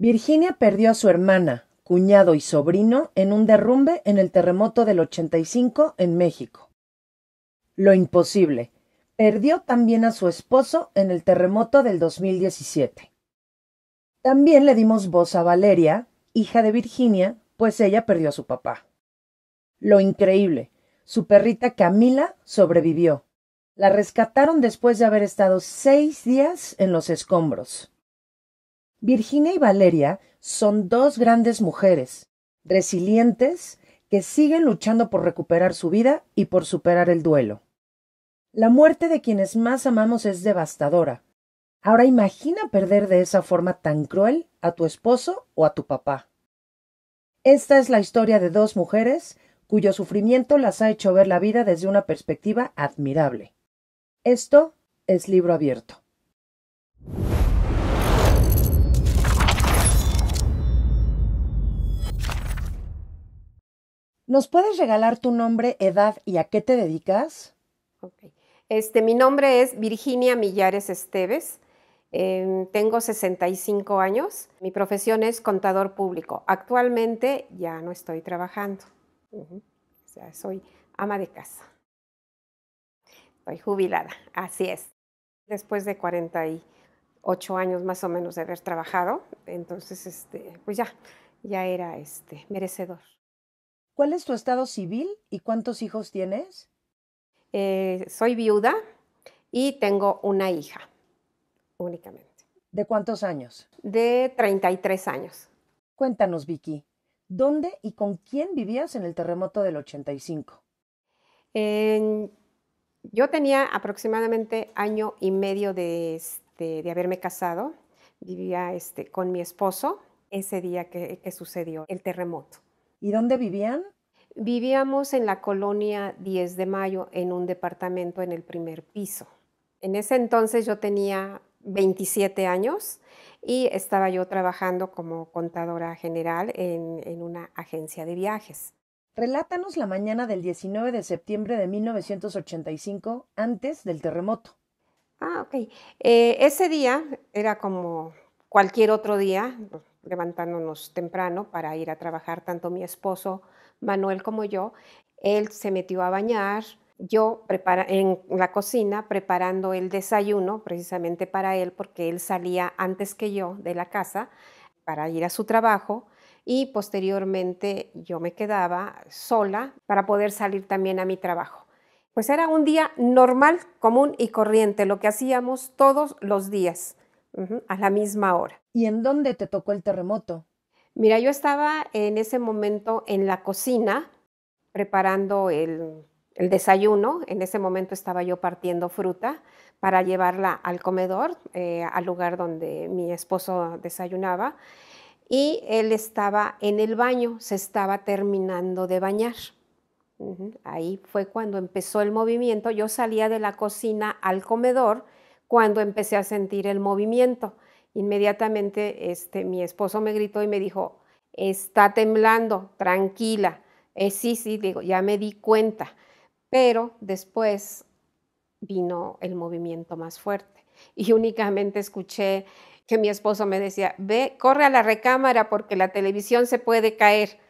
Virginia perdió a su hermana, cuñado y sobrino en un derrumbe en el terremoto del 85 en México. Lo imposible. Perdió también a su esposo en el terremoto del 2017. También le dimos voz a Valeria, hija de Virginia, pues ella perdió a su papá. Lo increíble, su perrita Camila sobrevivió. La rescataron después de haber estado seis días en los escombros. Virginia y Valeria son dos grandes mujeres, resilientes, que siguen luchando por recuperar su vida y por superar el duelo. La muerte de quienes más amamos es devastadora. Ahora imagina perder de esa forma tan cruel a tu esposo o a tu papá. Esta es la historia de dos mujeres cuyo sufrimiento las ha hecho ver la vida desde una perspectiva admirable. Esto es libro abierto. ¿Nos puedes regalar tu nombre, edad y a qué te dedicas? Este, mi nombre es Virginia Millares Esteves. Em, tengo 65 años. Mi profesión es contador público. Actualmente ya no estoy trabajando. O sea, soy ama de casa. Estoy jubilada, así es. Después de 48 años más o menos de haber trabajado, entonces, este, pues ya, ya era este, merecedor. ¿Cuál es tu estado civil y cuántos hijos tienes? Eh, soy viuda y tengo una hija únicamente. ¿De cuántos años? De 33 años. Cuéntanos, Vicky, ¿dónde y con quién vivías en el terremoto del 85? yo tenía aproximadamente año y medio este, de, haberme casado. Vivía este, con mi esposo ese día que sucedió el terremoto. ¿Y dónde vivían? Vivíamos en la colonia 10 de Mayo, en un departamento en el primer piso. En ese entonces yo tenía 27 años y estaba yo trabajando como contadora general en, una agencia de viajes. Relátanos la mañana del 19 de septiembre de 1985, antes del terremoto. Ah, ok. Eh, ese día era como cualquier otro día, levantándonos temprano para ir a trabajar, tanto mi esposo Manuel como yo. Él se metió a bañar, yo en la cocina preparando el desayuno precisamente para él, porque él salía antes que yo de la casa para ir a su trabajo y posteriormente yo me quedaba sola para poder salir también a mi trabajo. Pues era un día normal, común y corriente, lo que hacíamos todos los días a la misma hora. ¿Y en dónde te tocó el terremoto? Mira, yo estaba en ese momento en la cocina preparando el, desayuno. En ese momento estaba yo partiendo fruta para llevarla al comedor, eh, al lugar donde mi esposo desayunaba. Y él estaba en el baño, se estaba terminando de bañar. Ahí fue cuando empezó el movimiento. Yo salía de la cocina al comedor cuando empecé a sentir el movimiento. Inmediatamente este, mi esposo me gritó y me dijo, está temblando, tranquila. Eh, sí, sí, digo, ya me di cuenta. Pero después vino el movimiento más fuerte y únicamente escuché que mi esposo me decía, ve, corre a la recámara porque la televisión se puede caer.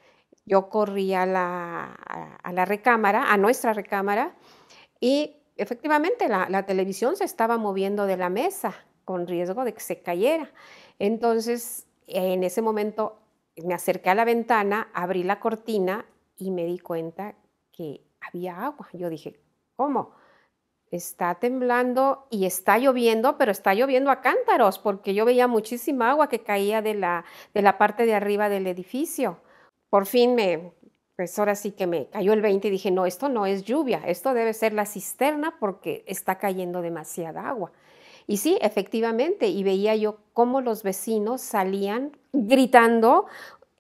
Yo corrí a la, a la recámara, a nuestra recámara, y efectivamente la, televisión se estaba moviendo de la mesa con riesgo de que se cayera. Entonces, en ese momento me acerqué a la ventana, abrí la cortina y me di cuenta que había agua. Yo dije, ¿cómo? Está temblando y está lloviendo, pero está lloviendo a cántaros, porque yo veía muchísima agua que caía de la, de la parte de arriba del edificio. Por fin me, pues ahora sí que me cayó el 20 y dije, no, esto no es lluvia, esto debe ser la cisterna porque está cayendo demasiada agua. Y sí, efectivamente, y veía yo cómo los vecinos salían gritando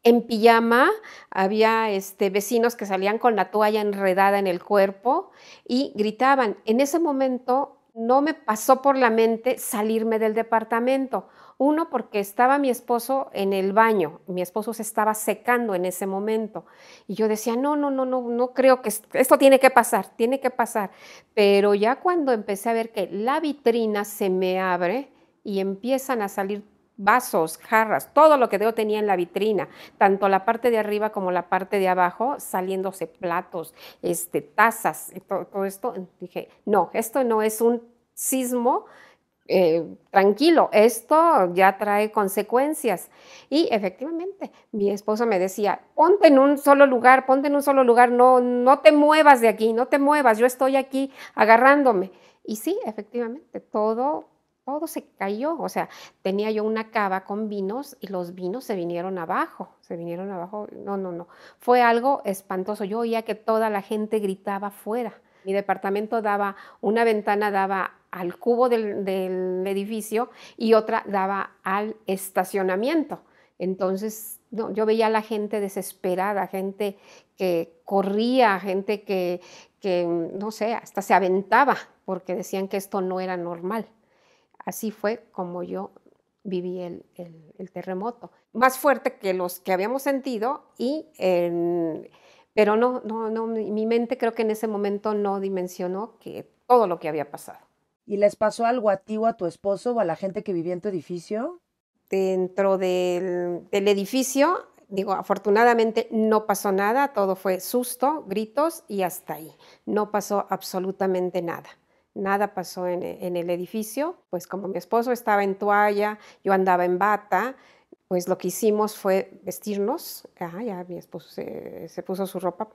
en pijama, había este, vecinos que salían con la toalla enredada en el cuerpo y gritaban. En ese momento no me pasó por la mente salirme del departamento uno, porque estaba mi esposo en el baño, mi esposo se estaba secando en ese momento. Y yo decía, no, no, no, no, no creo que esto tiene que pasar, tiene que pasar. Pero ya cuando empecé a ver que la vitrina se me abre y empiezan a salir vasos, jarras, todo lo que yo tenía en la vitrina, tanto la parte de arriba como la parte de abajo, saliéndose platos, este, tazas, todo, todo esto, dije, no, esto no es un sismo, eh, tranquilo, esto ya trae consecuencias. Y efectivamente, mi esposa me decía, ponte en un solo lugar, ponte en un solo lugar, no, no te muevas de aquí, no te muevas, yo estoy aquí agarrándome. Y sí, efectivamente, todo todo se cayó. O sea, tenía yo una cava con vinos y los vinos se vinieron abajo, se vinieron abajo. No, no, no. Fue algo espantoso. Yo oía que toda la gente gritaba afuera. Mi departamento daba, una ventana daba al cubo del, edificio y otra daba al estacionamiento. Entonces, yo veía a la gente desesperada, gente que corría, gente que, no sé, hasta se aventaba porque decían que esto no era normal. Así fue como yo viví el, el terremoto. Más fuerte que los que habíamos sentido y... en pero no, no, no, mi mente creo que en ese momento no dimensionó que todo lo que había pasado. ¿Y les pasó algo a ti o a tu esposo o a la gente que vivía en tu edificio? Dentro del, del edificio, digo, afortunadamente no pasó nada, todo fue susto, gritos y hasta ahí. No pasó absolutamente nada. Nada pasó en el edificio, pues como mi esposo estaba en toalla, yo andaba en bata, pues lo que hicimos fue vestirnos, ya mi esposo se, puso su ropa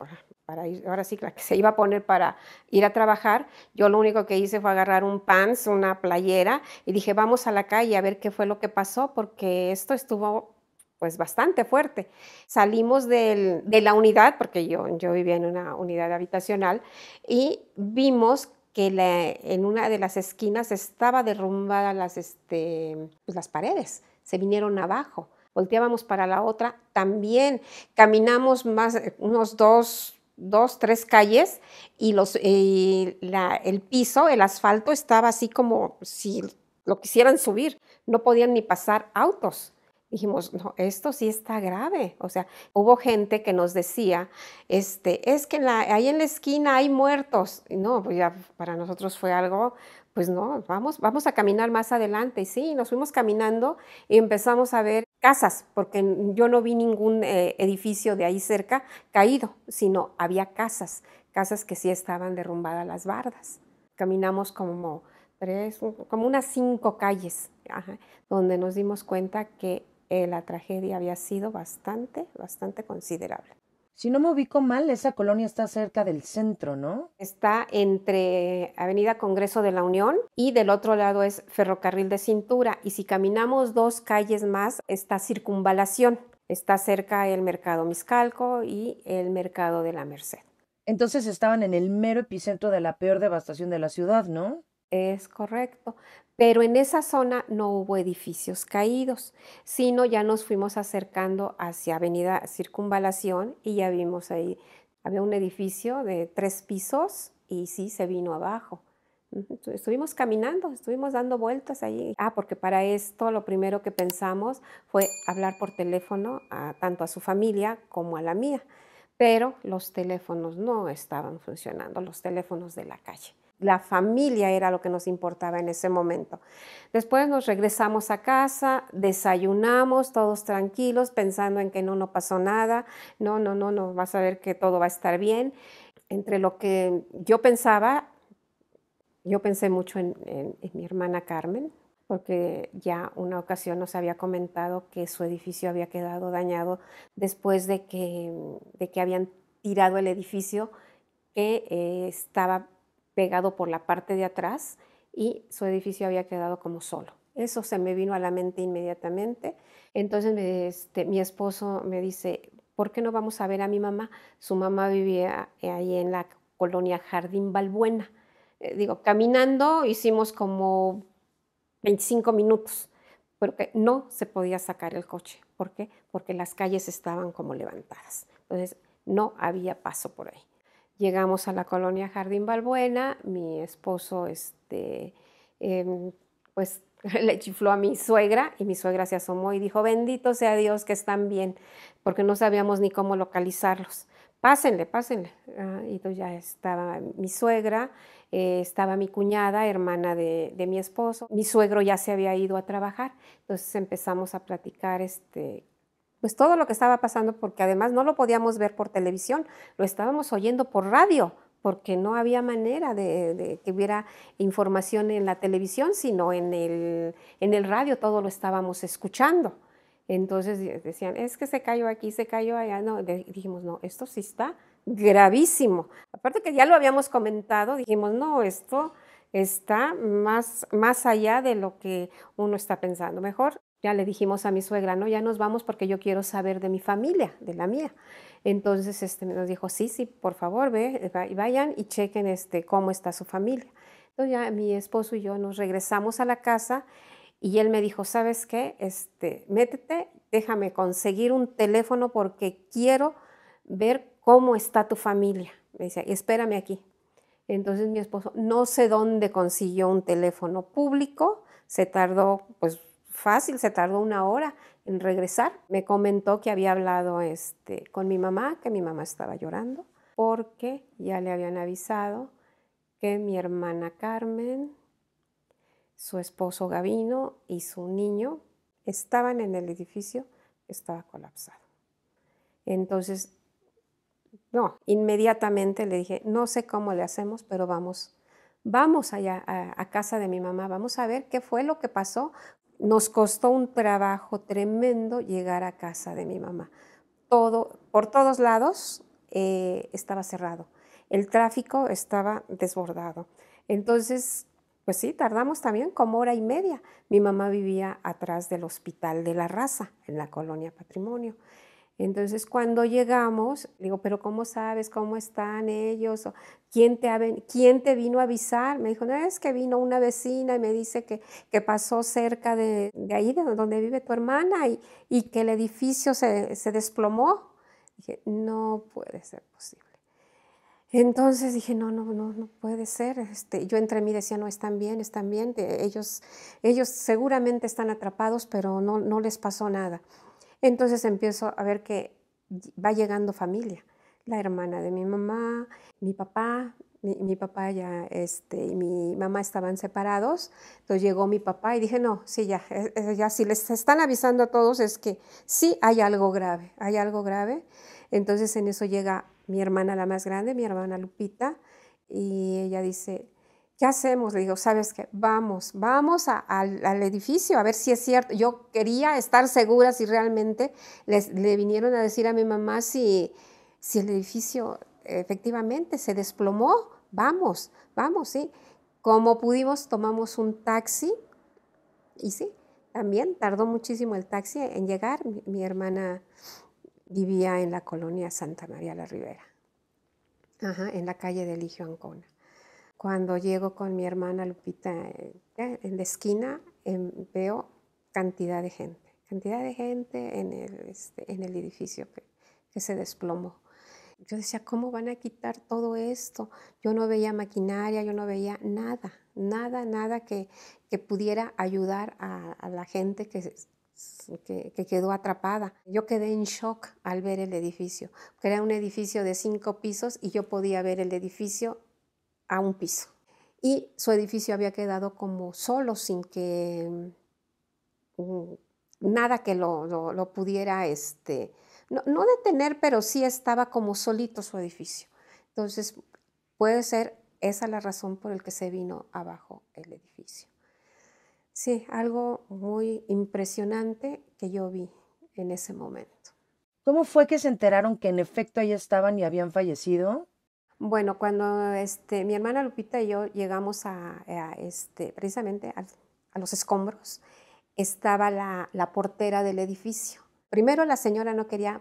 para, ir, ahora sí, la que se iba a poner para ir a trabajar, yo lo único que hice fue agarrar un pants, una playera, y dije, vamos a la calle a ver qué fue lo que pasó, porque esto estuvo pues bastante fuerte. Salimos de la unidad, porque yo, yo vivía en una unidad habitacional, y vimos que en una de las esquinas estaba derrumbadas este, pues, las paredes se vinieron abajo. Volteábamos para la otra también. Caminamos más, eh, unos dos, dos tres calles y los, el piso, el asfalto estaba así como si lo quisieran subir. No podían ni pasar autos dijimos, no, esto sí está grave. O sea, hubo gente que nos decía, este, es que ahí en la esquina hay muertos. no, pues ya para nosotros fue algo pues no, vamos, vamos a caminar más adelante. Y sí, nos fuimos caminando y empezamos a ver casas, porque yo no vi ningún eh, edificio de ahí cerca caído, sino había casas, casas que sí estaban derrumbadas las bardas. Caminamos como tres, como unas cinco calles, donde nos dimos cuenta que eh, la tragedia había sido bastante, bastante considerable. Si no me ubico mal, esa colonia está cerca del centro, ¿no? Está entre Avenida Congreso de la Unión y del otro lado es Ferrocarril de Cintura. Y si caminamos dos calles más, está Circunvalación. Está cerca el Mercado Miscalco y el Mercado de la Merced. Entonces estaban en el mero epicentro de la peor devastación de la ciudad, ¿no? Es correcto. Pero en esa zona no hubo edificios caídos, sino ya nos fuimos acercando hacia Avenida Circunvalación y ya vimos ahí, había un edificio de tres pisos y sí se vino abajo. Estuvimos caminando, estuvimos dando vueltas allí. Ah, porque para esto lo primero que pensamos fue hablar por teléfono a, tanto a su familia como a la mía, pero los teléfonos no estaban funcionando, los teléfonos de la calle la familia era lo que nos importaba en ese momento. Después nos regresamos a casa, desayunamos todos tranquilos, pensando en que no, no pasó nada, no, no, no, no, vas a ver que todo va a estar bien. Entre lo que yo pensaba, yo pensé mucho en, mi hermana Carmen, porque ya una ocasión nos había comentado que su edificio había quedado dañado después de que, de que habían tirado el edificio que eh, estaba pegado por la parte de atrás y su edificio había quedado como solo. Eso se me vino a la mente inmediatamente. Entonces este, mi esposo me dice, ¿por qué no vamos a ver a mi mamá? Su mamá vivía eh, ahí en la colonia Jardín Balbuena. Eh, digo, caminando hicimos como 25 minutos, porque no se podía sacar el coche. ¿Por qué? Porque las calles estaban como levantadas. Entonces no había paso por ahí. Llegamos a la colonia Jardín Balbuena, mi esposo este, em, pues le chifló a mi suegra y mi suegra se asomó y dijo, bendito sea Dios que están bien, porque no sabíamos ni cómo localizarlos. Pásenle, pásenle. Ah, y entonces ya estaba mi suegra, eh, estaba mi cuñada, hermana de, mi esposo. Mi suegro ya se había ido a trabajar, entonces empezamos a platicar este, pues todo lo que estaba pasando, porque además no lo podíamos ver por televisión, lo estábamos oyendo por radio, porque no había manera de, que hubiera información en la televisión, sino en el, en el radio todo lo estábamos escuchando. Entonces decían, es que se cayó aquí, se cayó allá. No, dijimos, no, esto sí está gravísimo. Aparte que ya lo habíamos comentado, dijimos, no, esto está más, más allá de lo que uno está pensando. Mejor ya le dijimos a mi suegra, no, ya nos vamos porque yo quiero saber de mi familia, de la mía. Entonces este, nos dijo, sí, sí, por favor, ve, eh, vayan y chequen este, cómo está su familia. Entonces ya mi esposo y yo nos regresamos a la casa y él me dijo, ¿sabes qué? Este, métete, déjame conseguir un teléfono porque quiero ver cómo está tu familia. Me decía, espérame aquí. Entonces mi esposo no sé dónde consiguió un teléfono público, se tardó pues fácil, se tardó una hora en regresar. Me comentó que había hablado este, con mi mamá, que mi mamá estaba llorando, porque ya le habían avisado que mi hermana Carmen, su esposo Gavino y su niño estaban en el edificio estaba colapsado. Entonces, no, inmediatamente le dije, no sé cómo le hacemos, pero vamos vamos allá a, casa de mi mamá, vamos a ver qué fue lo que pasó, nos costó un trabajo tremendo llegar a casa de mi mamá. Todo, por todos lados eh, estaba cerrado. El tráfico estaba desbordado. Entonces, pues sí, tardamos también como hora y media. Mi mamá vivía atrás del hospital de la raza, en la colonia patrimonio. Entonces, cuando llegamos, digo, pero ¿cómo sabes cómo están ellos? ¿Quién te, ¿Quién te vino a avisar? Me dijo, no, es que vino una vecina y me dice que, pasó cerca de, ahí, de donde vive tu hermana, y, que el edificio se, desplomó. Dije, no puede ser posible. Entonces dije, no, no, no, no puede ser. Este, yo entre mí decía, no, están bien, están bien. Ellos, ellos seguramente están atrapados, pero no les pasó nada. Entonces empiezo a ver que va llegando familia, la hermana de mi mamá, mi papá, mi, mi, papá ya, este, y mi mamá estaban separados, entonces llegó mi papá y dije, no, sí, ya, eh, eh, ya, si les están avisando a todos es que sí hay algo grave, hay algo grave. Entonces en eso llega mi hermana la más grande, mi hermana Lupita, y ella dice, ¿qué hacemos? Le digo, ¿sabes qué? Vamos, vamos al edificio a ver si es cierto. Yo quería estar segura si realmente le vinieron a decir a mi mamá si, si el edificio efectivamente se desplomó. Vamos, vamos, sí. Como pudimos, tomamos un taxi y sí, también tardó muchísimo el taxi en llegar. Mi, hermana vivía en la colonia Santa María la Rivera, en la calle de Ligio Ancona. Cuando llego con mi hermana Lupita eh, en la esquina, em, veo cantidad de gente, cantidad de gente en el, este, en el edificio que, se desplomó. Yo decía, ¿cómo van a quitar todo esto? Yo no veía maquinaria, yo no veía nada, nada, nada que, que pudiera ayudar a, la gente que, que, quedó atrapada. Yo quedé en shock al ver el edificio, era un edificio de cinco pisos y yo podía ver el edificio a un piso. Y su edificio había quedado como solo, sin que mm, nada que lo, pudiera, este, no, no, detener, pero sí estaba como solito su edificio. Entonces, puede ser esa la razón por el que se vino abajo el edificio. Sí, algo muy impresionante que yo vi en ese momento. ¿Cómo fue que se enteraron que en efecto ahí estaban y habían fallecido? Bueno, cuando este, mi hermana Lupita y yo llegamos a, este, precisamente a, los escombros, estaba la, portera del edificio. Primero la señora no quería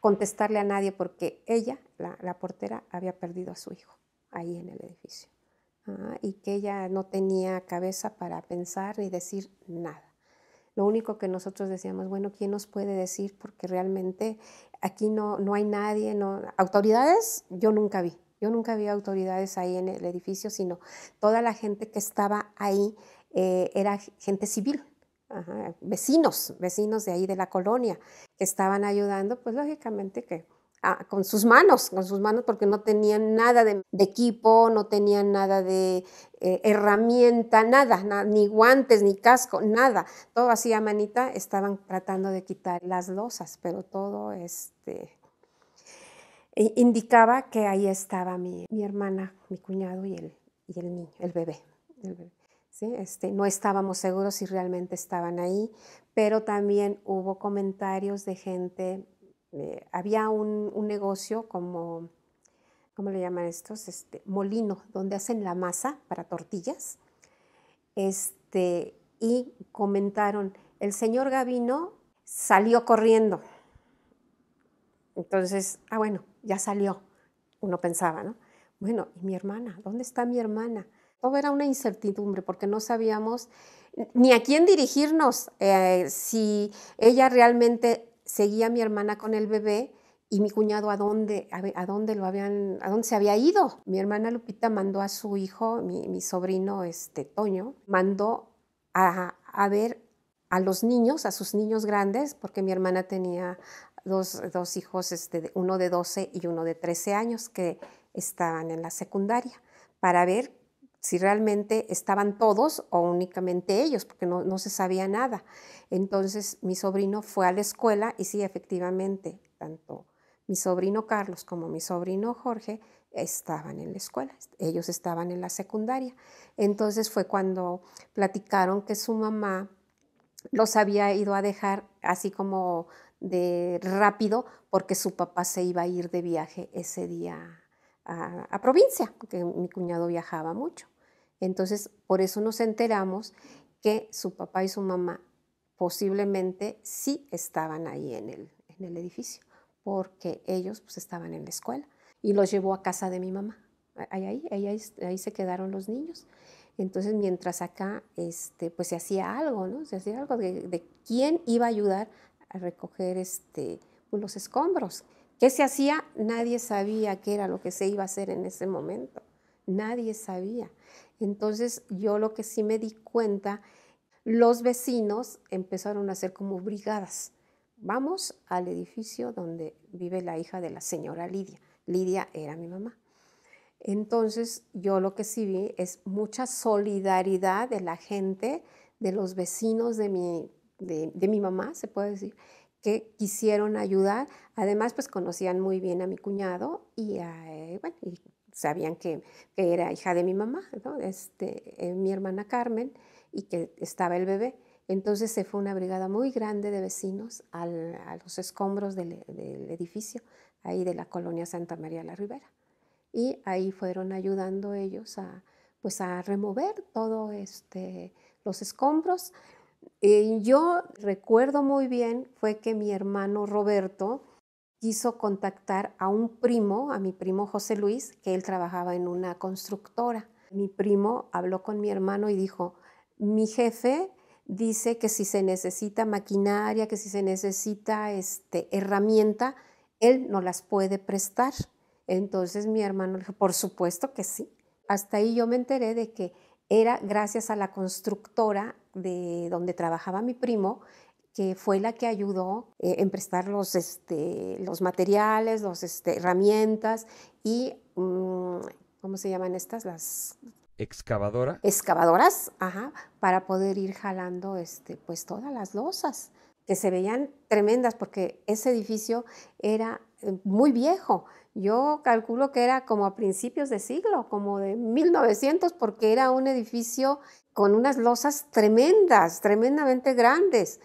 contestarle a nadie porque ella, la, portera, había perdido a su hijo ahí en el edificio ah, y que ella no tenía cabeza para pensar ni decir nada. Lo único que nosotros decíamos, bueno, ¿quién nos puede decir? Porque realmente aquí no, no hay nadie, no, autoridades yo nunca vi. Yo nunca vi autoridades ahí en el edificio, sino toda la gente que estaba ahí eh, era gente civil, vecinos, vecinos de ahí de la colonia, que estaban ayudando, pues lógicamente que ah, con sus manos, con sus manos, porque no tenían nada de, equipo, no tenían nada de eh, herramienta, nada, ni guantes, ni casco, nada. Todo así a manita estaban tratando de quitar las losas, pero todo este, indicaba que ahí estaba mi, hermana, mi cuñado y el, y el niño, el bebé. Este, no estábamos seguros si realmente estaban ahí, pero también hubo comentarios de gente, eh, había un, negocio como, ¿cómo le llaman estos? Este, molino, donde hacen la masa para tortillas, este, y comentaron, el señor Gavino salió corriendo. Entonces, ah, bueno, ya salió, uno pensaba, ¿no? Bueno, ¿y mi hermana? ¿Dónde está mi hermana? Todo era una incertidumbre porque no sabíamos ni a quién dirigirnos, eh, si ella realmente seguía a mi hermana con el bebé y mi cuñado a dónde, a, dónde lo habían, a dónde se había ido. Mi hermana Lupita mandó a su hijo, mi, sobrino este, Toño, mandó a, a ver a los niños, a sus niños grandes, porque mi hermana tenía dos, hijos, este, uno de 12 y uno de 13 años que estaban en la secundaria, para ver si realmente estaban todos o únicamente ellos, porque no, no, se sabía nada. Entonces mi sobrino fue a la escuela y sí, efectivamente, tanto mi sobrino Carlos como mi sobrino Jorge estaban en la escuela, ellos estaban en la secundaria. Entonces fue cuando platicaron que su mamá los había ido a dejar así como de rápido porque su papá se iba a ir de viaje ese día a, provincia, porque mi cuñado viajaba mucho. Entonces, por eso nos enteramos que su papá y su mamá posiblemente sí estaban ahí en el, en el edificio, porque ellos pues, estaban en la escuela y los llevó a casa de mi mamá. Ahí, ahí, se quedaron los niños. Entonces, mientras acá, este, pues se hacía algo, ¿no? Se hacía algo de quién iba a ayudar a recoger este, pues, los escombros. ¿Qué se hacía? Nadie sabía qué era lo que se iba a hacer en ese momento. Nadie sabía. Entonces yo lo que sí me di cuenta, los vecinos empezaron a hacer como brigadas. Vamos al edificio donde vive la hija de la señora Lidia. Lidia era mi mamá. Entonces yo lo que sí vi es mucha solidaridad de la gente, de los vecinos de mi de, mi mamá, se puede decir, que quisieron ayudar. Además, pues conocían muy bien a mi cuñado y, eh, sabían que, era hija de mi mamá, ¿no? este, eh, mi hermana Carmen, y que estaba el bebé. Entonces se fue una brigada muy grande de vecinos a los escombros del, edificio, ahí de la colonia Santa María la Ribera. Y ahí fueron ayudando ellos a, pues a remover todo este, los escombros. Eh, yo recuerdo muy bien fue que mi hermano Roberto quiso contactar a un primo, a mi primo José Luis, que él trabajaba en una constructora. Mi primo habló con mi hermano y dijo, mi jefe dice que si se necesita maquinaria, que si se necesita este, herramienta, él no las puede prestar. Entonces mi hermano dijo, por supuesto que sí. Hasta ahí yo me enteré de que era gracias a la constructora de donde trabajaba mi primo, que fue la que ayudó eh, en prestar los, este, los materiales, las este, herramientas y, mm, ¿cómo se llaman estas? Las... Excavadora. Excavadoras, ajá, para poder ir jalando este, pues todas las losas, que se veían tremendas porque ese edificio era eh, muy viejo. Yo calculo que era como a principios de siglo, como de 1900, porque era un edificio con unas losas tremendas, tremendamente grandes.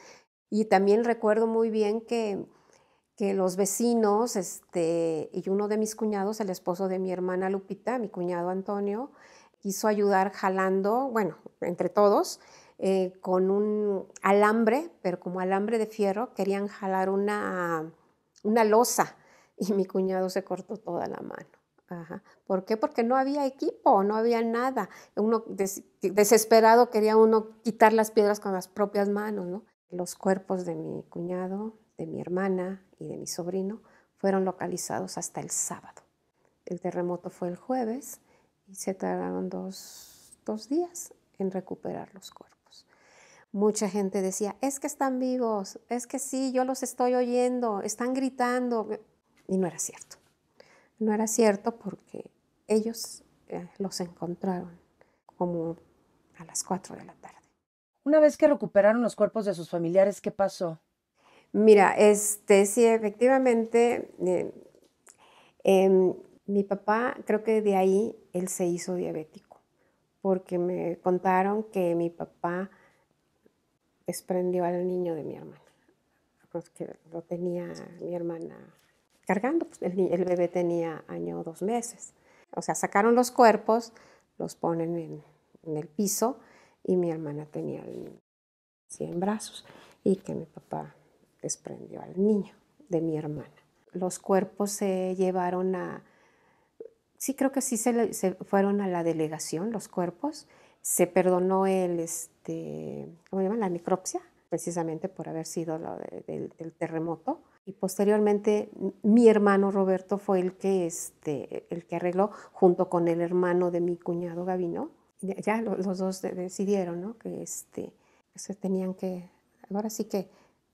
Y también recuerdo muy bien que, que los vecinos, este, y uno de mis cuñados, el esposo de mi hermana Lupita, mi cuñado Antonio, quiso ayudar jalando, bueno, entre todos, eh, con un alambre, pero como alambre de fierro, querían jalar una losa y mi cuñado se cortó toda la mano. ¿Por qué? Porque no había equipo, no había nada. Uno desesperado quería uno quitar las piedras con las propias manos, ¿no? Los cuerpos de mi cuñado, de mi hermana y de mi sobrino fueron localizados hasta el sábado. El terremoto fue el jueves y se tardaron dos días en recuperar los cuerpos. Mucha gente decía, es que están vivos, es que sí, yo los estoy oyendo, están gritando y no era cierto. No era cierto porque ellos eh, los encontraron como a las 4 de la tarde. Una vez que recuperaron los cuerpos de sus familiares, ¿qué pasó? Mira, este, sí, efectivamente, eh, em, mi papá, creo que de ahí él se hizo diabético, porque me contaron que mi papá desprendió al niño de mi hermana, porque lo tenía mi hermana cargando. Pues, el, bebé tenía año o dos meses. O sea, sacaron los cuerpos, los ponen en, el piso y mi hermana tenía al en brazos y que mi papá desprendió al niño de mi hermana. Los cuerpos se llevaron a, sí creo que sí se, fueron a la delegación los cuerpos, se perdonó el, este, ¿cómo llaman? La necropsia, precisamente por haber sido lo del terremoto y posteriormente mi hermano Roberto fue el que, este, el que arregló junto con el hermano de mi cuñado Gabino. Ya los dos decidieron ¿no? que, este, se tenían que, ahora sí que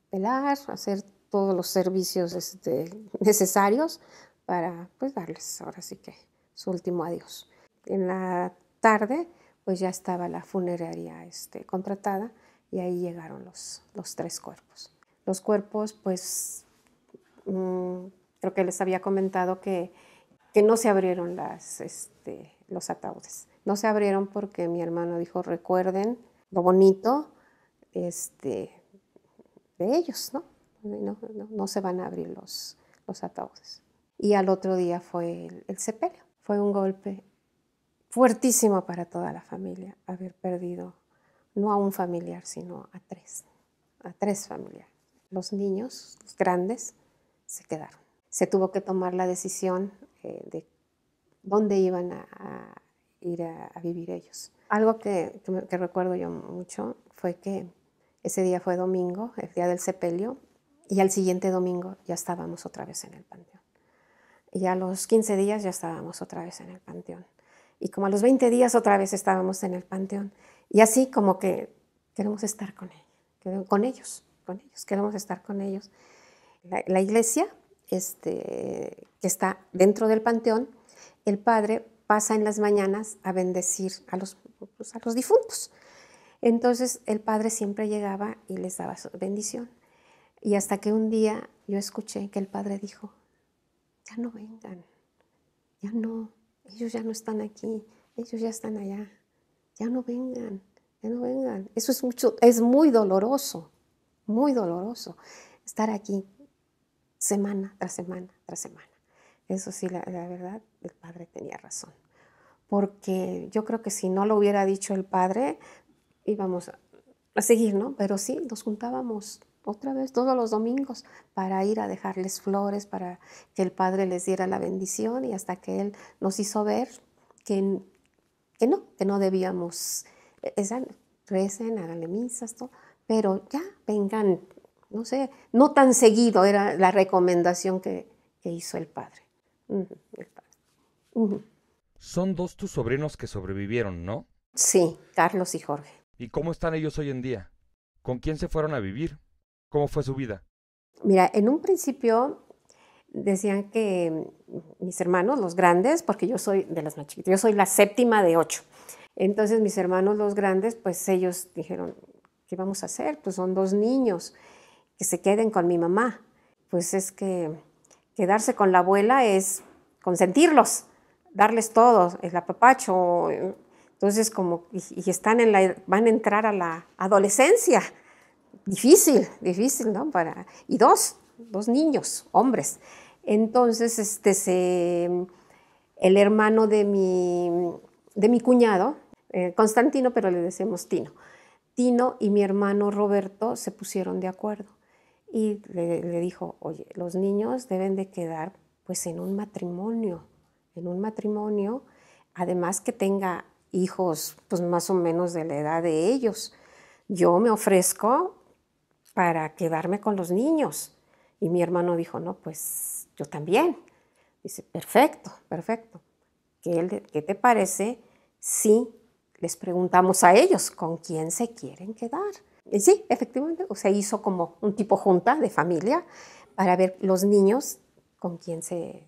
pelar, hacer todos los servicios este, necesarios para pues, darles ahora sí que su último adiós. En la tarde pues ya estaba la funeraria este, contratada y ahí llegaron los, los tres cuerpos. Los cuerpos pues Mm, creo que les había comentado que, que no se abrieron este, los ataúdes. No se abrieron porque mi hermano dijo, recuerden lo bonito este, de ellos, ¿no? No, se van a abrir los, ataúdes. Y al otro día fue el, el sepelio. Fue un golpe fuertísimo para toda la familia haber perdido no a un familiar, sino a tres, a tres familiares. Los niños, los grandes, se quedaron. Se tuvo que tomar la decisión eh, de dónde iban a, ir a, vivir ellos. Algo que, recuerdo yo mucho fue que ese día fue domingo, el día del sepelio, y al siguiente domingo ya estábamos otra vez en el panteón. Y a los 15 días ya estábamos otra vez en el panteón. Y como a los 20 días otra vez estábamos en el panteón. Y así como que queremos estar con, ellos con ellos, con ellos, queremos estar con ellos la, iglesia este, que está dentro del panteón, el padre pasa en las mañanas a bendecir a los, pues, a los difuntos. Entonces el padre siempre llegaba y les daba bendición. Y hasta que un día yo escuché que el padre dijo, ya no vengan, ya no, ellos ya no están aquí, ellos ya están allá, ya no vengan, ya no vengan. Eso es, mucho, es muy doloroso, muy doloroso estar aquí semana tras semana tras semana. Eso sí, la, verdad, el padre tenía razón. Porque yo creo que si no lo hubiera dicho el padre, íbamos a, seguir, ¿no? Pero sí, nos juntábamos otra vez todos los domingos para ir a dejarles flores, para que el Padre les diera la bendición y hasta que Él nos hizo ver que, que no, que no debíamos, e, esa, recen, háganle misas, todo, pero ya vengan no sé, no tan seguido era la recomendación que, hizo el padre. Son dos tus sobrinos que sobrevivieron, ¿no? Sí, Carlos y Jorge. ¿Y cómo están ellos hoy en día? ¿Con quién se fueron a vivir? ¿Cómo fue su vida? Mira, en un principio decían que mis hermanos, los grandes, porque yo soy de las más chiquitas, yo soy la séptima de ocho. Entonces mis hermanos, los grandes, pues ellos dijeron, ¿qué vamos a hacer? Pues son dos niños que se queden con mi mamá. Pues es que quedarse con la abuela es consentirlos, darles todo, el apapacho. Entonces, como, y, están en la, van a entrar a la adolescencia. Difícil, difícil, ¿no? y dos, dos niños, hombres. Entonces, este, el hermano de mi, de mi cuñado, eh, Constantino, pero le decimos Tino, Tino y mi hermano Roberto se pusieron de acuerdo y le, dijo, oye, los niños deben de quedar pues en un matrimonio, en un matrimonio, además que tenga hijos pues más o menos de la edad de ellos. Yo me ofrezco para quedarme con los niños. Y mi hermano dijo, no, pues yo también. Dice, perfecto, perfecto. qué te parece si les preguntamos a ellos con quién se quieren quedar? Eh, sí, efectivamente, o se hizo como un tipo junta de familia para ver los niños con quién se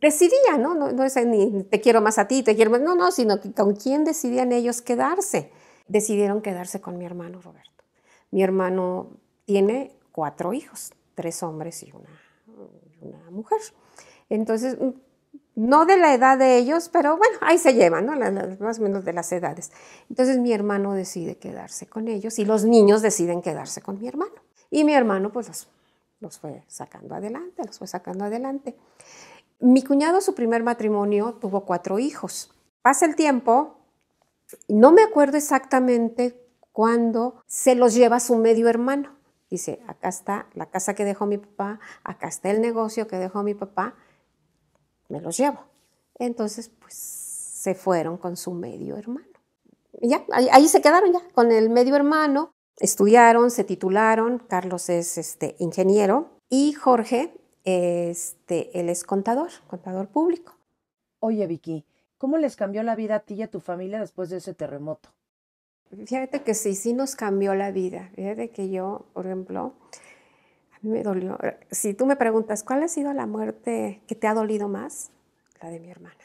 decidían, ¿no? No, es ni te quiero más a ti, te quiero más, no, no, sino con quién decidían ellos quedarse. Decidieron quedarse con mi hermano Roberto. Mi hermano tiene cuatro hijos, tres hombres y una, una mujer. Entonces, no de la edad de ellos, pero bueno, ahí se llevan, ¿no? más o menos de las edades. Entonces mi hermano decide quedarse con ellos y los niños deciden quedarse con mi hermano. Y mi hermano pues los, los fue sacando adelante, los fue sacando adelante. Mi cuñado, su primer matrimonio, tuvo cuatro hijos. Pasa el tiempo, no me acuerdo exactamente cuándo se los lleva su medio hermano. Dice, acá está la casa que dejó mi papá, acá está el negocio que dejó mi papá, me los llevo. Entonces, pues se fueron con su medio hermano. Y ya, ahí, se quedaron ya, con el medio hermano. Estudiaron, se titularon. Carlos es este, ingeniero y Jorge, este, él es contador, contador público. Oye, Vicky, ¿cómo les cambió la vida a ti y a tu familia después de ese terremoto? Fíjate que sí, sí nos cambió la vida. Fíjate que yo, por ejemplo, me dolió. Si tú me preguntas, ¿cuál ha sido la muerte que te ha dolido más? La de mi hermana.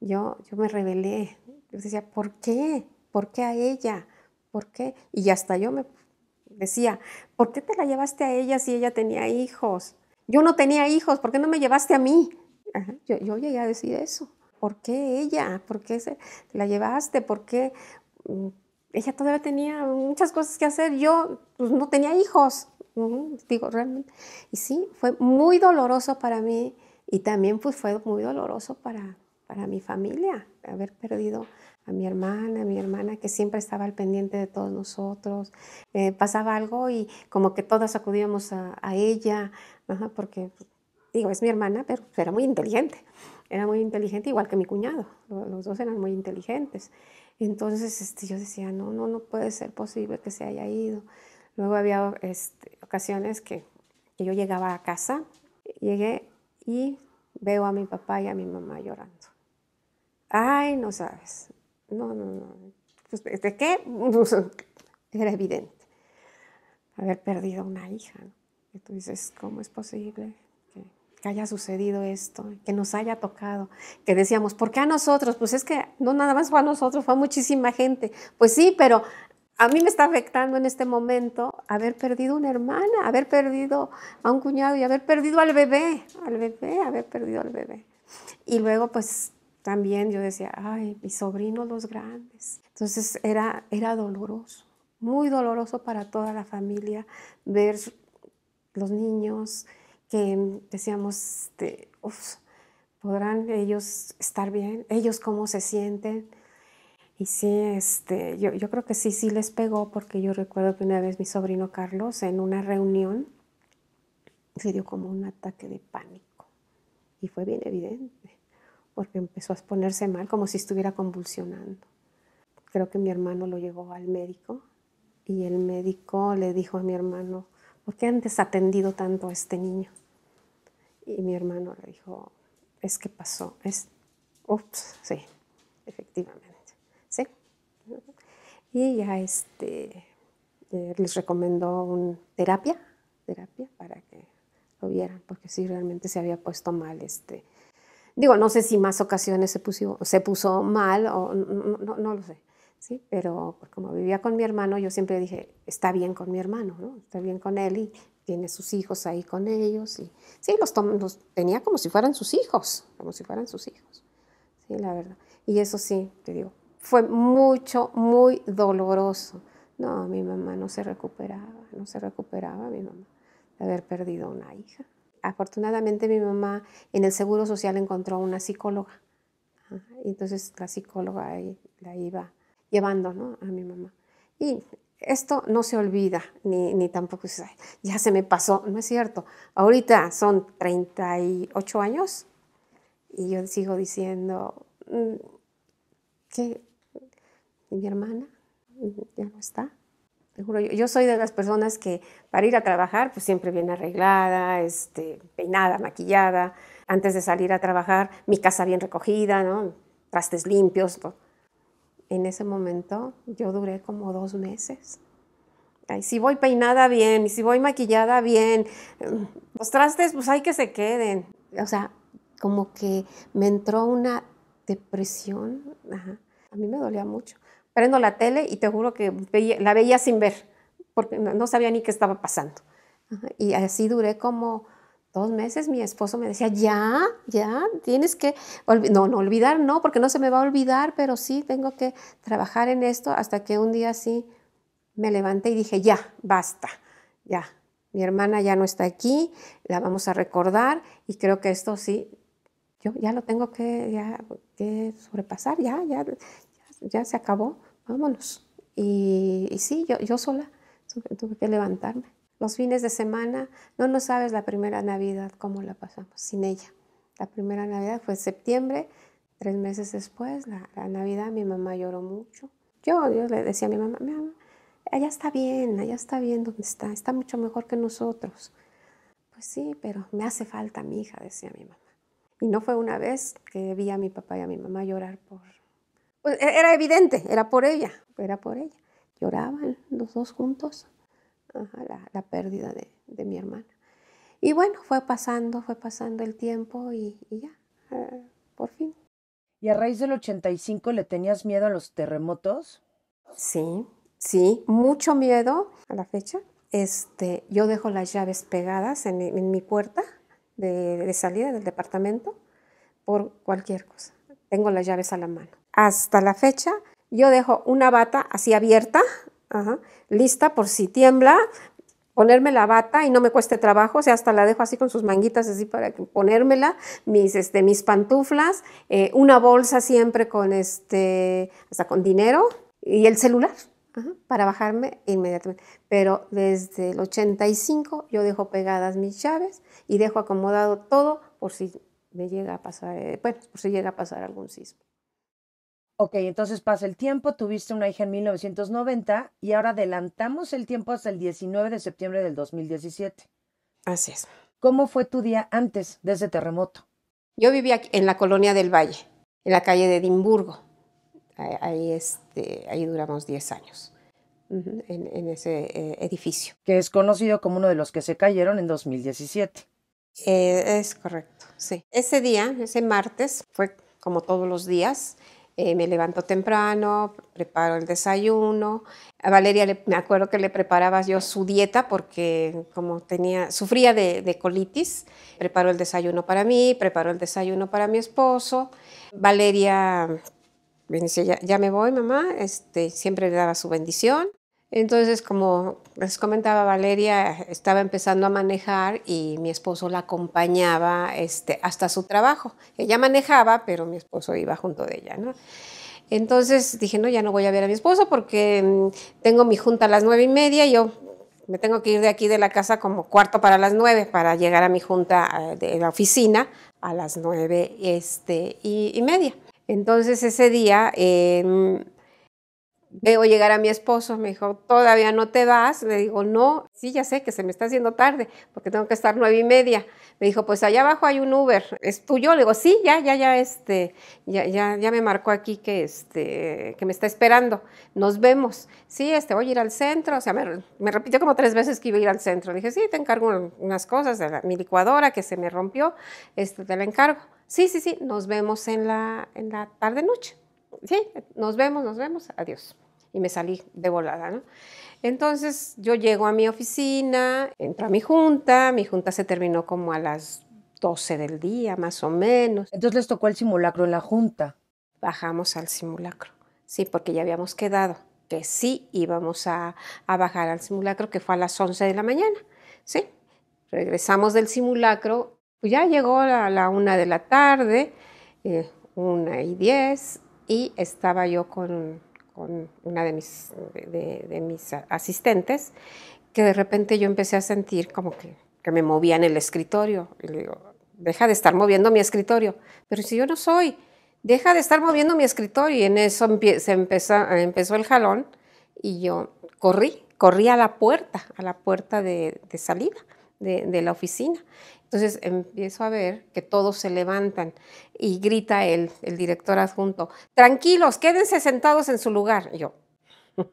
Yo, yo me rebelé. Yo decía, ¿por qué? ¿Por qué a ella? ¿Por qué? Y hasta yo me decía, ¿por qué te la llevaste a ella si ella tenía hijos? Yo no tenía hijos, ¿por qué no me llevaste a mí? yo, yo, llegué a decir eso. ¿Por qué ella? ¿Por qué se, la llevaste? ¿Por qué? Mm, ella todavía tenía muchas cosas que hacer. Yo pues, no tenía hijos digo, realmente. Y sí, fue muy doloroso para mí y también pues, fue muy doloroso para, mi familia haber perdido a mi hermana, a mi hermana que siempre estaba al pendiente de todos nosotros. Eh, pasaba algo y como que todas acudíamos a, ella, porque digo, es mi hermana, pero era muy inteligente. Era muy inteligente, igual que mi cuñado. Los dos eran muy inteligentes. Entonces este, yo decía, no, no, no puede ser posible que se haya ido. Luego había este, ocasiones que, yo llegaba a casa, llegué y veo a mi papá y a mi mamá llorando. Ay, no sabes. No, no, no. Pues, ¿De qué? Pues, era evidente haber perdido una hija. Y tú dices, ¿cómo es posible que, haya sucedido esto, que nos haya tocado? Que decíamos, ¿por qué a nosotros? Pues es que no nada más fue a nosotros, fue a muchísima gente. Pues sí, pero a mí me está afectando en este momento haber perdido una hermana, haber perdido a un cuñado y haber perdido al bebé, al bebé, haber perdido al bebé. Y luego pues también yo decía, ay, mis sobrinos los grandes. Entonces era, era doloroso, muy doloroso para toda la familia ver los niños que decíamos, este, ¿podrán ellos estar bien? ¿Ellos cómo se sienten? Y sí, este, yo, yo creo que sí, sí les pegó porque yo recuerdo que una vez mi sobrino Carlos en una reunión se dio como un ataque de pánico. Y fue bien evidente, porque empezó a ponerse mal, como si estuviera convulsionando. Creo que mi hermano lo llevó al médico y el médico le dijo a mi hermano, ¿por qué han desatendido tanto a este niño? Y mi hermano le dijo, es que pasó, es, ups, sí, efectivamente y ya este, eh, les recomendó un, terapia, terapia para que lo vieran, porque sí, realmente se había puesto mal. Este. Digo, no sé si más ocasiones se puso, se puso mal o no, lo sé. ¿sí? Pero pues, como vivía con mi hermano, yo siempre dije, está bien con mi hermano, ¿no? Está bien con él y tiene sus hijos ahí con ellos. Y sí, los, tenía como si fueran sus hijos, como si fueran sus hijos. Sí, la verdad. Y eso sí, te digo, fue mucho, muy doloroso. No, mi mamá no se recuperaba, no se recuperaba mi mamá de haber perdido una hija. Afortunadamente mi mamá en el Seguro Social encontró una psicóloga. Entonces la psicóloga la iba llevando ¿no? a mi mamá. Y esto no se olvida, ni, ni tampoco se ya se me pasó, no es cierto. Ahorita son 38 años y yo sigo diciendo, mm, que mi hermana ya no está. yo, soy de las personas que para ir a trabajar, pues siempre bien arreglada, este, peinada, maquillada. Antes de salir a trabajar, mi casa bien recogida, ¿no? trastes limpios. En ese momento yo duré como dos meses. si voy peinada bien, y si voy maquillada bien, los trastes pues hay que se queden. O sea, como que me entró una depresión. A mí me dolía mucho prendo la tele y te juro que la veía sin ver, porque no sabía ni qué estaba pasando. Y así duré como dos meses. Mi esposo me decía, ya, ya, tienes que, no, no olvidar, no, porque no se me va a olvidar, pero sí, tengo que trabajar en esto hasta que un día sí me levanté y dije, ya, basta, ya, mi hermana ya no está aquí, la vamos a recordar y creo que esto sí, yo ya lo tengo que, ya, que sobrepasar, ya, ya, ya se acabó vámonos. Y, sí, yo, yo sola tuve, que levantarme. Los fines de semana, no nos sabes la primera Navidad cómo la pasamos sin ella. La primera Navidad fue septiembre, tres meses después, la, la, Navidad, mi mamá lloró mucho. Yo, yo le decía a mi mamá, mi mamá, allá está bien, allá está bien donde está, está mucho mejor que nosotros. Pues sí, pero me hace falta mi hija, decía mi mamá. Y no fue una vez que vi a mi papá y a mi mamá llorar por pues, e-, era evidente, era por ella, era por ella. Lloraban los dos juntos la, pérdida de, mi hermana. Y bueno, fue pasando, fue pasando el tiempo y, ya, eh, por fin. ¿Y a raíz del 85 le tenías miedo a los terremotos? Sí, sí, mucho miedo a la fecha. Este, yo dejo las llaves pegadas en, mi puerta de salida del departamento por cualquier cosa. Tengo las llaves a la mano hasta la fecha yo dejo una bata así abierta, lista por si tiembla, ponerme la bata y no me cueste trabajo, o sea, hasta la dejo así con sus manguitas así para ponérmela, mis, este, mis pantuflas, eh, una bolsa siempre con, este, hasta con dinero y el celular para bajarme inmediatamente. Pero desde el 85 yo dejo pegadas mis llaves y dejo acomodado todo por si me llega a pasar, eh, bueno, por si llega a pasar algún sismo. Ok, entonces pasa el tiempo, tuviste una hija en 1990 y ahora adelantamos el tiempo hasta el 19 de septiembre del 2017. Así es. ¿Cómo fue tu día antes de ese terremoto? Yo vivía en la colonia del Valle, en la calle de Edimburgo. Ahí, este, ahí duramos 10 años, en, ese eh, edificio. Que es conocido como uno de los que se cayeron en 2017. Eh, es correcto, sí. Ese día, ese martes, fue como todos los días, eh, me levanto temprano, preparo el desayuno. A Valeria me acuerdo que le preparaba yo su dieta porque como tenía, sufría de, colitis, preparo el desayuno para mí, preparo el desayuno para mi esposo. Valeria me ya, me voy mamá, este, siempre le daba su bendición. Entonces, como les comentaba Valeria, estaba empezando a manejar y mi esposo la acompañaba este, hasta su trabajo. Ella manejaba, pero mi esposo iba junto de ella, ¿no? Entonces dije, no, ya no voy a ver a mi esposo porque mm, tengo mi junta a las nueve y media, y yo me tengo que ir de aquí de la casa como cuarto para las nueve para llegar a mi junta eh, de la oficina a las nueve este, y, media. Entonces ese día... Em, Veo llegar a mi esposo, me dijo, todavía no te vas. Le digo, no, sí, ya sé que se me está haciendo tarde porque tengo que estar nueve y media. Me dijo, pues allá abajo hay un Uber, ¿es tuyo? Le digo, sí, ya, ya, ya, este, ya, ya, ya me marcó aquí que, este, que me está esperando. Nos vemos. Sí, este, voy a ir al centro. O sea, me, repitió como tres veces que iba a ir al centro. dije, sí, te encargo unas cosas de mi licuadora que se me rompió, este, te la encargo. Sí, sí, sí, nos vemos en la, en la tarde-noche sí, nos vemos, nos vemos, adiós. Y me salí de volada, ¿no? Entonces yo llego a mi oficina, entro a mi junta, mi junta se terminó como a las 12 del día, más o menos. Entonces les tocó el simulacro en la junta. Bajamos al simulacro, sí, porque ya habíamos quedado, que sí íbamos a, a bajar al simulacro, que fue a las 11 de la mañana, sí. Regresamos del simulacro, pues ya llegó a la, una de la tarde, eh, una y diez, y estaba yo con, una de mis, de, mis asistentes que de repente yo empecé a sentir como que, me movía en el escritorio. Y le digo, deja de estar moviendo mi escritorio. Pero si yo no soy, deja de estar moviendo mi escritorio. Y en eso se empezó, el jalón y yo corrí, corrí a la puerta, a la puerta de, salida de, la oficina. Entonces empiezo a ver que todos se levantan y grita el, director adjunto, tranquilos, quédense sentados en su lugar. yo,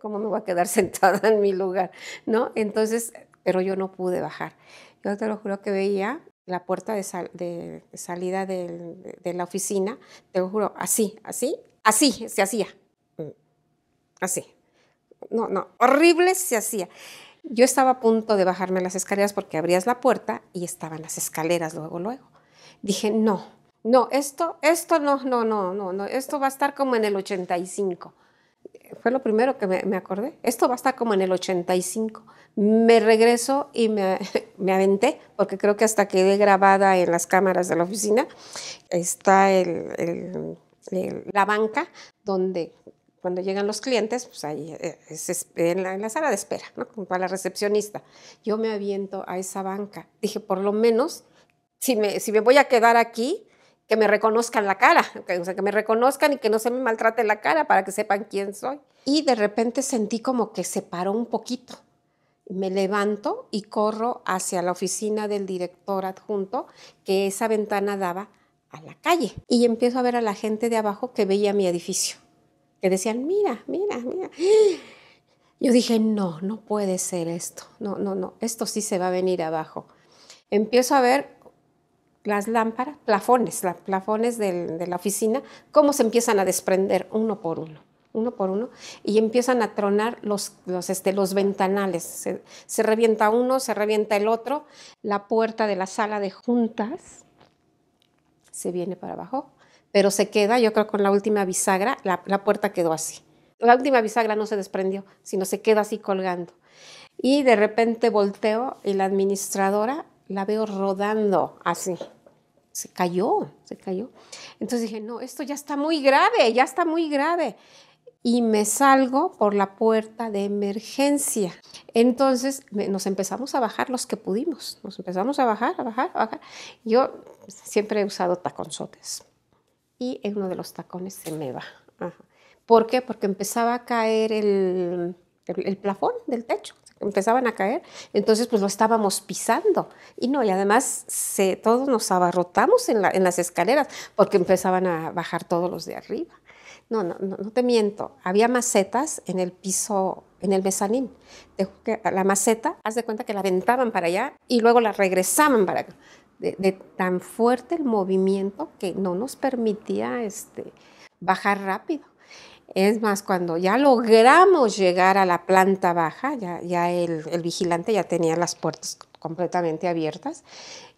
¿cómo me voy a quedar sentada en mi lugar? ¿No? Entonces, pero yo no pude bajar. Yo te lo juro que veía la puerta de, salida de la oficina, te lo juro, así, así, así se hacía. Mm, así. No, no, horrible se hacía. Yo estaba a punto de bajarme las escaleras porque abrías la puerta y estaban las escaleras luego, luego. Dije, no, no, esto, esto no, no, no, no, no, esto va a estar como en el 85. Fue lo primero que me, acordé. Esto va a estar como en el 85. Me regreso y me, me aventé, porque creo que hasta quedé grabada en las cámaras de la oficina. Está la banca donde cuando llegan los clientes, pues ahí eh, es en la, sala de espera, ¿no? Como para la recepcionista. Yo me aviento a esa banca. Dije, por lo menos, si me, si me voy a quedar aquí, que me reconozcan la cara, o sea, que me reconozcan y que no se me maltrate la cara para que sepan quién soy. Y de repente sentí como que se paró un poquito. Me levanto y corro hacia la oficina del director adjunto, que esa ventana daba a la calle. Y empiezo a ver a la gente de abajo que veía mi edificio que decían, mira, mira, mira. Yo dije, no, no puede ser esto, no, no, no, esto sí se va a venir abajo. Empiezo a ver las lámparas, plafones, los plafones de la oficina, cómo se empiezan a desprender uno por uno, uno por uno, y empiezan a tronar los, este, los ventanales. se revienta uno, se revienta el otro, la puerta de la sala de juntas se viene para abajo, pero se queda, yo creo con la última bisagra, la, puerta quedó así. La última bisagra no se desprendió, sino se quedó así colgando. Y de repente volteo y la administradora la veo rodando así. Se cayó, se cayó. Entonces dije, no, esto ya está muy grave, ya está muy grave. Y me salgo por la puerta de emergencia. Entonces nos empezamos a bajar los que pudimos. Nos empezamos a bajar, a bajar, a bajar. Yo siempre he usado taconzotes y en uno de los tacones se me va. ¿Por qué? Porque empezaba a caer el, el, plafón del techo, empezaban a caer, entonces pues lo estábamos pisando. Y no, y además se, todos nos abarrotamos en, las escaleras porque empezaban a bajar todos los de arriba. No, no, no, te miento, había macetas en el piso, en el mezanín. la maceta, haz de cuenta que la aventaban para allá y luego la regresaban para acá de, tan fuerte el movimiento que no nos permitía este, bajar rápido. Es más, cuando ya logramos llegar a la planta baja, ya, el, vigilante ya tenía las puertas completamente abiertas,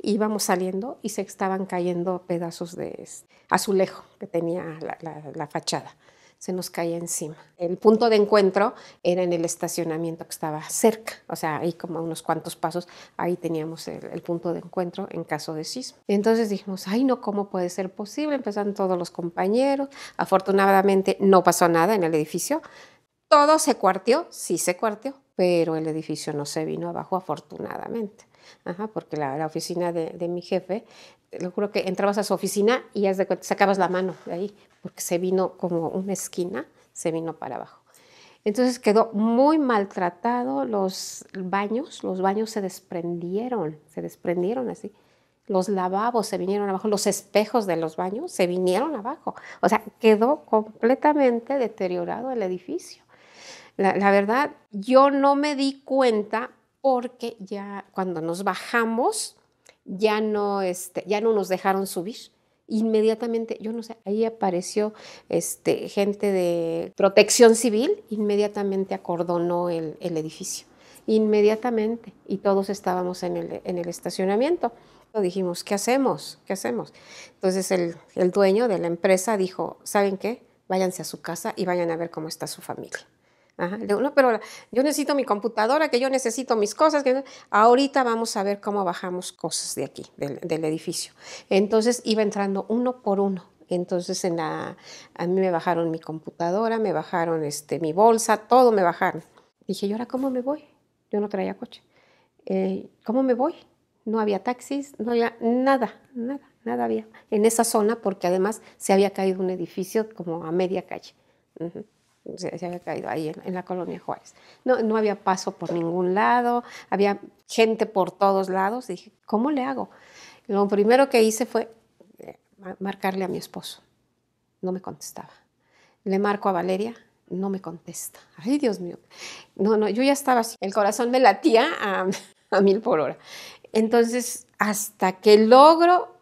íbamos saliendo y se estaban cayendo pedazos de este, azulejo que tenía la fachada se nos caía encima. El punto de encuentro era en el estacionamiento que estaba cerca, o sea, ahí como a unos cuantos pasos, ahí teníamos el, punto de encuentro en caso de sismo. Entonces dijimos, ay no, ¿cómo puede ser posible? Empezaron todos los compañeros, afortunadamente no pasó nada en el edificio, todo se cuartió, sí se cuartió, pero el edificio no se vino abajo afortunadamente. Ajá, porque la, oficina de, mi jefe, lo juro que entrabas a su oficina y sacabas la mano de ahí, porque se vino como una esquina, se vino para abajo. Entonces quedó muy maltratado los baños, los baños se desprendieron, se desprendieron así. Los lavabos se vinieron abajo, los espejos de los baños se vinieron abajo. O sea, quedó completamente deteriorado el edificio. La, verdad, yo no me di cuenta porque ya cuando nos bajamos, ya no, este, ya no nos dejaron subir Inmediatamente, yo no sé, ahí apareció este, gente de protección civil, inmediatamente acordonó el, edificio, inmediatamente, y todos estábamos en el, en el estacionamiento dijimos, ¿qué hacemos? ¿Qué hacemos? Entonces el, el, dueño de la empresa dijo, ¿saben qué? Váyanse a su casa y vayan a ver cómo está su familia. Le no, pero yo necesito mi computadora, que yo necesito mis cosas. Que Ahorita vamos a ver cómo bajamos cosas de aquí, del, edificio. Entonces iba entrando uno por uno. Entonces en la, a mí me bajaron mi computadora, me bajaron este, mi bolsa, todo me bajaron. Dije, ¿y ahora cómo me voy? Yo no traía coche. Eh, ¿Cómo me voy? No había taxis, no había nada, nada, nada había en esa zona porque además se había caído un edificio como a media calle se, había caído ahí en, la colonia Juárez. No, había paso por ningún lado, había gente por todos lados. Dije, ¿cómo le hago? Lo primero que hice fue eh, marcarle a mi esposo. No me contestaba. Le marco a Valeria, no me contesta. Ay, Dios mío. No, no, yo ya estaba así. El corazón me latía a, a mil por hora. Entonces, hasta que logro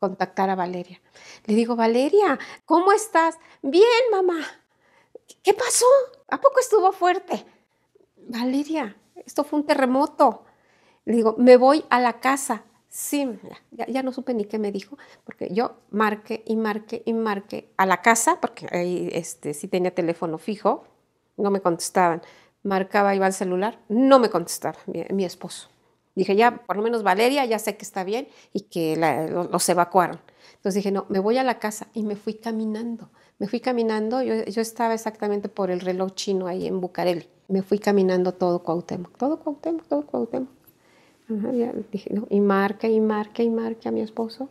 contactar a Valeria. Le digo, Valeria, ¿cómo estás? Bien, mamá. ¿qué pasó? ¿A poco estuvo fuerte? Valeria, esto fue un terremoto. Le digo, me voy a la casa. Sí, ya, no supe ni qué me dijo, porque yo marqué y marqué y marqué a la casa, porque ahí este, sí tenía teléfono fijo, no me contestaban. Marcaba, iba al celular, no me contestaba mi, esposo. Dije, ya, por lo menos Valeria, ya sé que está bien y que los evacuaron. Entonces dije, no, me voy a la casa y me fui caminando. Me fui caminando, yo, yo estaba exactamente por el reloj chino ahí en Bucareli. Me fui caminando todo Cuauhtémoc, todo Cuauhtémoc, todo Cuauhtémoc. dije, y marca, y marca, y marca a mi esposo.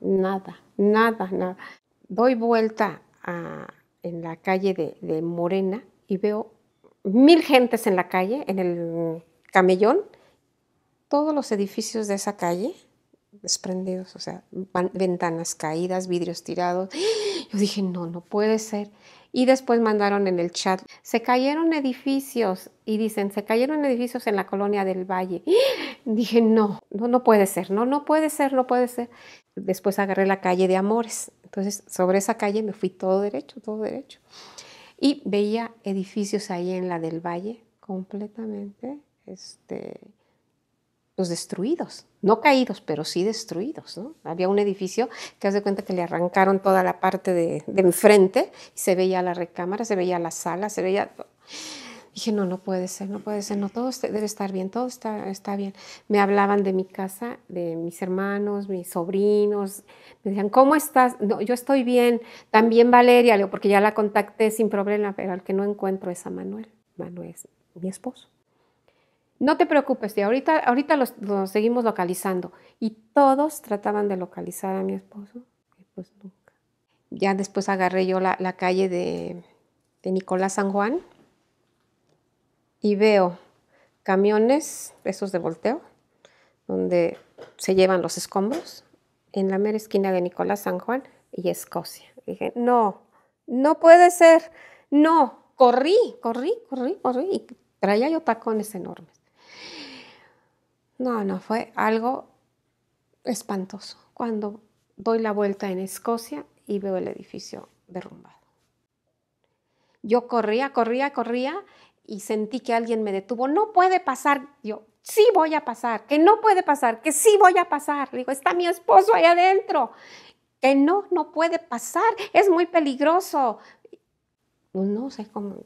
Nada, nada, nada. Doy vuelta a, en la calle de Morena y veo mil gentes en la calle, en el camellón. Todos los edificios de esa calle desprendidos, o sea, ventanas caídas, vidrios tirados. Yo dije, no, no puede ser. Y después mandaron en el chat, se cayeron edificios y dicen, se cayeron edificios en la colonia del Valle. dije, no, no, no puede ser, no, no puede ser, no puede ser. Después agarré la calle de Amores. Entonces, sobre esa calle me fui todo derecho, todo derecho. Y veía edificios ahí en la del Valle, completamente este, destruidos, no caídos, pero sí destruidos. Había un edificio que hace cuenta que le arrancaron toda la parte de, enfrente, y se veía la recámara, se veía la sala, se veía... Dije, no, no puede ser, no puede ser, no, todo este, debe estar bien, todo está, bien. Me hablaban de mi casa, de mis hermanos, mis sobrinos, me decían, ¿cómo estás? No, yo estoy bien, también Valeria, porque ya la contacté sin problema, pero al que no encuentro es a Manuel, Manuel mi esposo. No te preocupes, ahorita, ahorita los, seguimos localizando. Y todos trataban de localizar a mi esposo, y pues nunca. Ya después agarré yo la, calle de, Nicolás San Juan y veo camiones, esos de volteo, donde se llevan los escombros, en la mera esquina de Nicolás San Juan y Escocia. dije, no, no puede ser, no, corrí, corrí, corrí, corrí, y traía yo tacones enormes. No, no, fue algo espantoso cuando doy la vuelta en Escocia y veo el edificio derrumbado. Yo corría, corría, corría y sentí que alguien me detuvo. No puede pasar. Yo, sí voy a pasar, que no puede pasar, que sí voy a pasar. digo, está mi esposo ahí adentro. Que no, no puede pasar, es muy peligroso. Pues no sé cómo,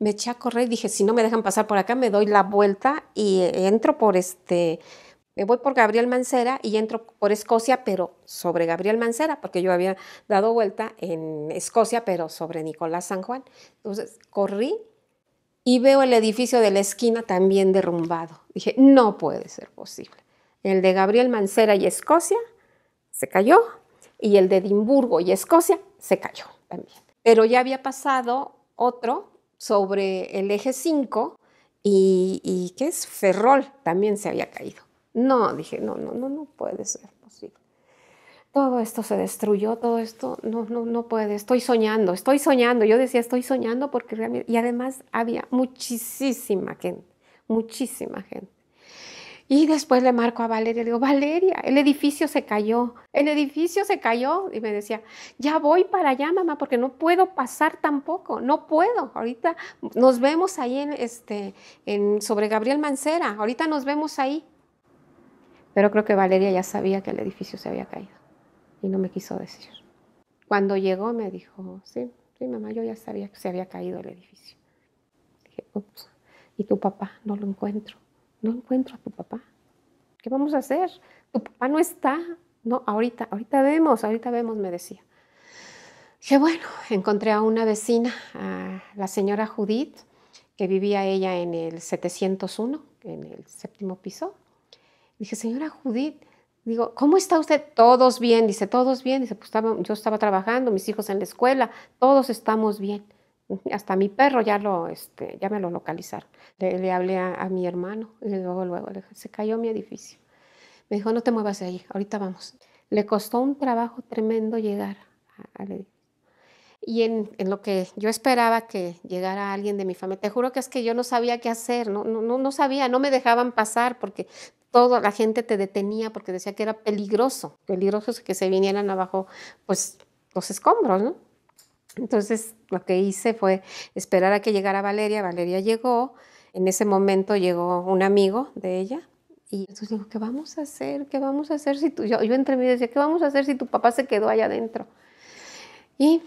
me eché a correr y dije, si no me dejan pasar por acá, me doy la vuelta y eh, entro por este, me voy por Gabriel Mancera y entro por Escocia, pero sobre Gabriel Mancera, porque yo había dado vuelta en Escocia, pero sobre Nicolás San Juan. Entonces corrí y veo el edificio de la esquina también derrumbado. Dije, no puede ser posible. El de Gabriel Mancera y Escocia se cayó y el de Edimburgo y Escocia se cayó también. Pero ya había pasado otro sobre el eje 5 y, que es? Ferrol también se había caído. No, dije, no, no, no, no puede ser posible. Todo esto se destruyó, todo esto, no, no, no puede, estoy soñando, estoy soñando. Yo decía, estoy soñando porque realmente, y además había muchísima gente, muchísima gente. Y después le marco a Valeria, le digo, Valeria, el edificio se cayó, el edificio se cayó. Y me decía, ya voy para allá, mamá, porque no puedo pasar tampoco, no puedo. Ahorita nos vemos ahí en, este, en, sobre Gabriel Mancera, ahorita nos vemos ahí. Pero creo que Valeria ya sabía que el edificio se había caído y no me quiso decir. Cuando llegó me dijo, sí, sí, mamá, yo ya sabía que se había caído el edificio. Dije, ups, ¿y tu papá? No lo encuentro no encuentro a tu papá. ¿Qué vamos a hacer? Tu papá no está. No, ahorita, ahorita vemos, ahorita vemos, me decía. Que bueno, encontré a una vecina, a la señora Judith, que vivía ella en el 701, en el séptimo piso. Dije, señora Judith, digo, ¿cómo está usted? Todos bien, dice, todos bien. Dice, pues yo estaba trabajando, mis hijos en la escuela, todos estamos bien. Hasta mi perro ya lo, este, ya me lo localizaron. Le, hablé a, mi hermano y luego, luego, se cayó mi edificio. Me dijo, no te muevas de ahí, ahorita vamos. Le costó un trabajo tremendo llegar al edificio. Y en, en, lo que yo esperaba que llegara alguien de mi familia, te juro que es que yo no sabía qué hacer, no, no, no, no sabía, no me dejaban pasar porque toda la gente te detenía porque decía que era peligroso, peligroso que se vinieran abajo, pues los escombros, ¿no? Entonces lo que hice fue esperar a que llegara Valeria. Valeria llegó, en ese momento llegó un amigo de ella y entonces dijo, ¿qué vamos a hacer? ¿Qué vamos a hacer si tú, yo, yo entre mí decía, ¿qué vamos a hacer si tu papá se quedó allá adentro? Y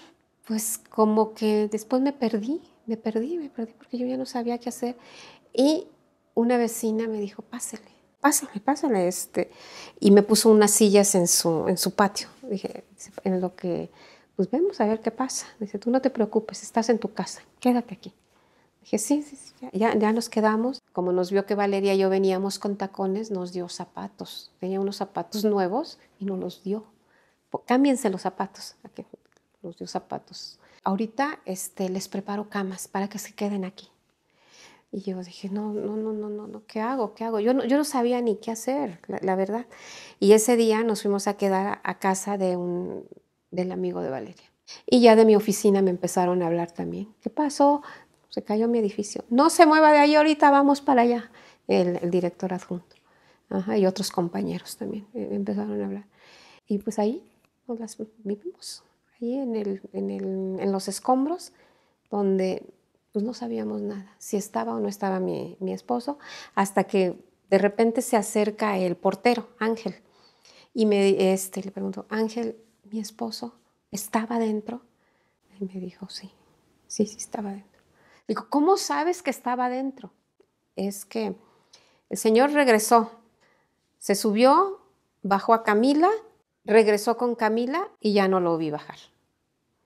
pues como que después me perdí, me perdí, me perdí porque yo ya no sabía qué hacer. Y una vecina me dijo, pásele, pásele, pásale. Este. Y me puso unas sillas en su, en su patio. Dije, en lo que pues vemos a ver qué pasa. Dice, tú no te preocupes, estás en tu casa, quédate aquí. Dije, sí, sí, ya, ya, nos quedamos. Como nos vio que Valeria y yo veníamos con tacones, nos dio zapatos. Tenía unos zapatos nuevos y no los dio. cámbiense los zapatos. Aquí, nos dio zapatos. Ahorita este, les preparo camas para que se queden aquí. Y yo dije, no, no, no, no, no, ¿qué hago? ¿Qué hago? Yo no, yo no sabía ni qué hacer, la, verdad. Y ese día nos fuimos a quedar a casa de un, del amigo de Valeria. Y ya de mi oficina me empezaron a hablar también. ¿Qué pasó? Se cayó mi edificio. No se mueva de ahí ahorita, vamos para allá. El, director adjunto. y otros compañeros también eh, empezaron a hablar. Y pues ahí nos las vivimos, ahí en, el, en, los escombros, donde pues no sabíamos nada, si estaba o no estaba mi, esposo, hasta que de repente se acerca el portero, Ángel, y me este, le pregunto, Ángel, mi esposo estaba dentro? Y me dijo, sí, sí, sí estaba dentro. Digo, ¿cómo sabes que estaba dentro? Es que el Señor regresó, se subió, bajó a Camila, regresó con Camila y ya no lo vi bajar.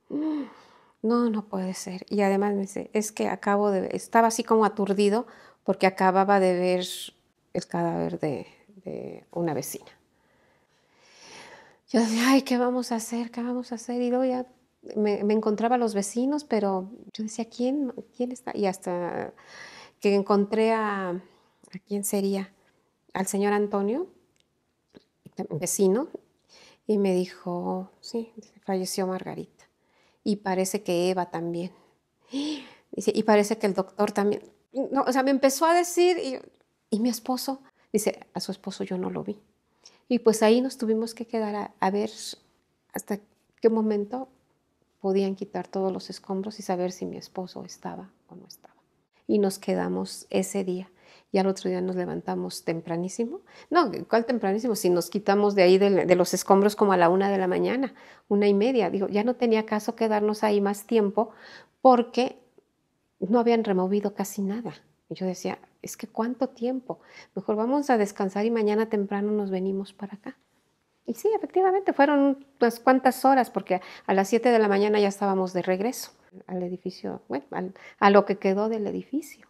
No, no puede ser. Y además me dice, es que acabo de, estaba así como aturdido porque acababa de ver el cadáver de una vecina yo decía, ay, ¿qué vamos a hacer? ¿Qué vamos a hacer? Y luego ya me, encontraba a los vecinos, pero yo decía, ¿quién, quién está? Y hasta que encontré a, ¿a quién sería? Al señor Antonio, vecino, y me dijo, sí, falleció Margarita. Y parece que Eva también. Dice, y parece que el doctor también. No, o sea, me empezó a decir, y mi esposo, dice, a su esposo yo no lo vi. Y pues ahí nos tuvimos que quedar a, ver hasta qué momento podían quitar todos los escombros y saber si mi esposo estaba o no estaba. Y nos quedamos ese día. Y al otro día nos levantamos tempranísimo. No, ¿cuál tempranísimo? Si nos quitamos de ahí de, los escombros como a la una de la mañana, una y media. Digo, ya no tenía caso quedarnos ahí más tiempo porque no habían removido casi nada. Y yo decía, es que cuánto tiempo. Mejor vamos a descansar y mañana temprano nos venimos para acá. Y sí, efectivamente, fueron unas cuantas horas porque a las 7 de la mañana ya estábamos de regreso al edificio, bueno, a lo que quedó del edificio.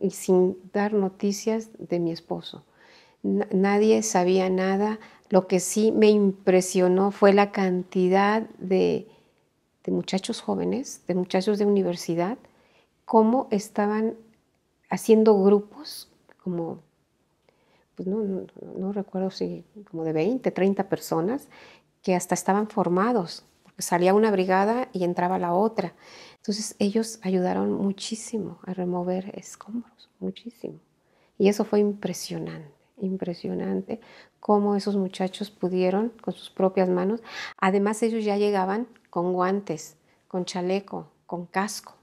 Y sin dar noticias de mi esposo. nadie sabía nada. Lo que sí me impresionó fue la cantidad de, de muchachos jóvenes, de muchachos de universidad, cómo estaban haciendo grupos como, pues, no, recuerdo si como de 20, 30 personas que hasta estaban formados, porque salía una brigada y entraba la otra. Entonces ellos ayudaron muchísimo a remover escombros, muchísimo. Y eso fue impresionante, impresionante cómo esos muchachos pudieron con sus propias manos. Además ellos ya llegaban con guantes, con chaleco, con casco.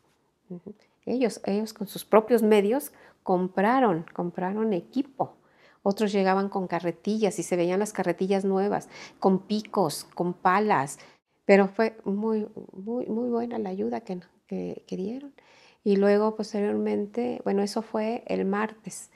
Ellos, ellos con sus propios medios compraron, compraron equipo. Otros llegaban con carretillas y se veían las carretillas nuevas, con picos, con palas. Pero fue muy, muy, muy buena la ayuda que, dieron. Y luego, posteriormente, bueno, eso fue el martes.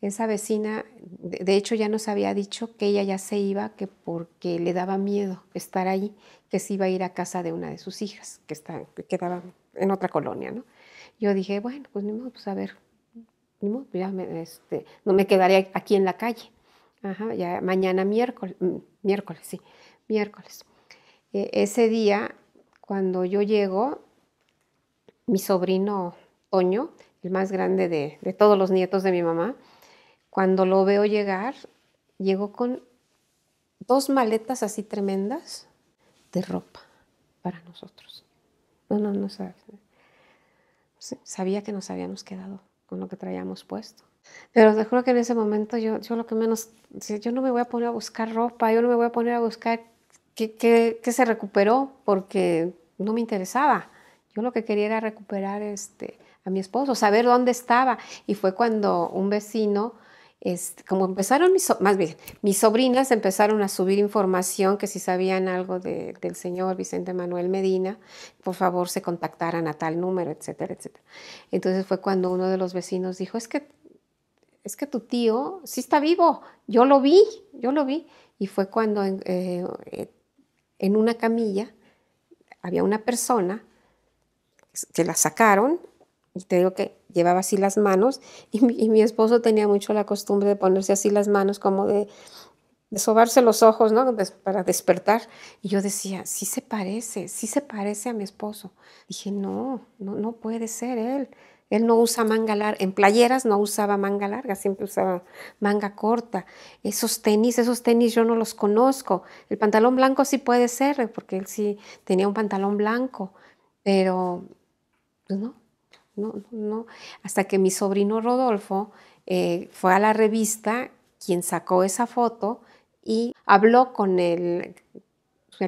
Esa vecina, de hecho, ya nos había dicho que ella ya se iba, que porque le daba miedo estar ahí, que se iba a ir a casa de una de sus hijas, que, está, que quedaba en otra colonia, ¿no? yo dije, bueno, pues ni modo, pues a ver, ni modo, ya este, no me quedaría aquí en la calle. Ajá, ya mañana miércoles, mm, miércoles, sí, miércoles. E, ese día, cuando yo llego, mi sobrino Toño, el más grande de, de todos los nietos de mi mamá, cuando lo veo llegar, llegó con dos maletas así tremendas de ropa para nosotros. No, no, no sabes sabía que nos habíamos quedado con lo que traíamos puesto. Pero te juro que en ese momento yo, yo lo que menos, yo no me voy a poner a buscar ropa, yo no me voy a poner a buscar qué, se recuperó porque no me interesaba. Yo lo que quería era recuperar este, a mi esposo, saber dónde estaba. Y fue cuando un vecino este, como empezaron mis, más bien, mis sobrinas empezaron a subir información que si sabían algo del señor Vicente Manuel Medina, por favor se contactaran a tal número, etcétera, etcétera. Entonces fue cuando uno de los vecinos dijo, es que, es que tu tío sí está vivo, yo lo vi, yo lo vi. Y fue cuando en eh, una camilla había una persona que la sacaron y te digo que llevaba así las manos y mi, esposo tenía mucho la costumbre de ponerse así las manos como de, sobarse los ojos, ¿no? para despertar. Y yo decía, sí se parece, sí se parece a mi esposo. Dije, no, no, no puede ser él. Él no usa manga larga, en playeras no usaba manga larga, siempre usaba manga corta. Esos tenis, esos tenis yo no los conozco. El pantalón blanco sí puede ser, porque él sí tenía un pantalón blanco, pero pues no, no, no, Hasta que mi sobrino Rodolfo eh, fue a la revista quien sacó esa foto y habló con el,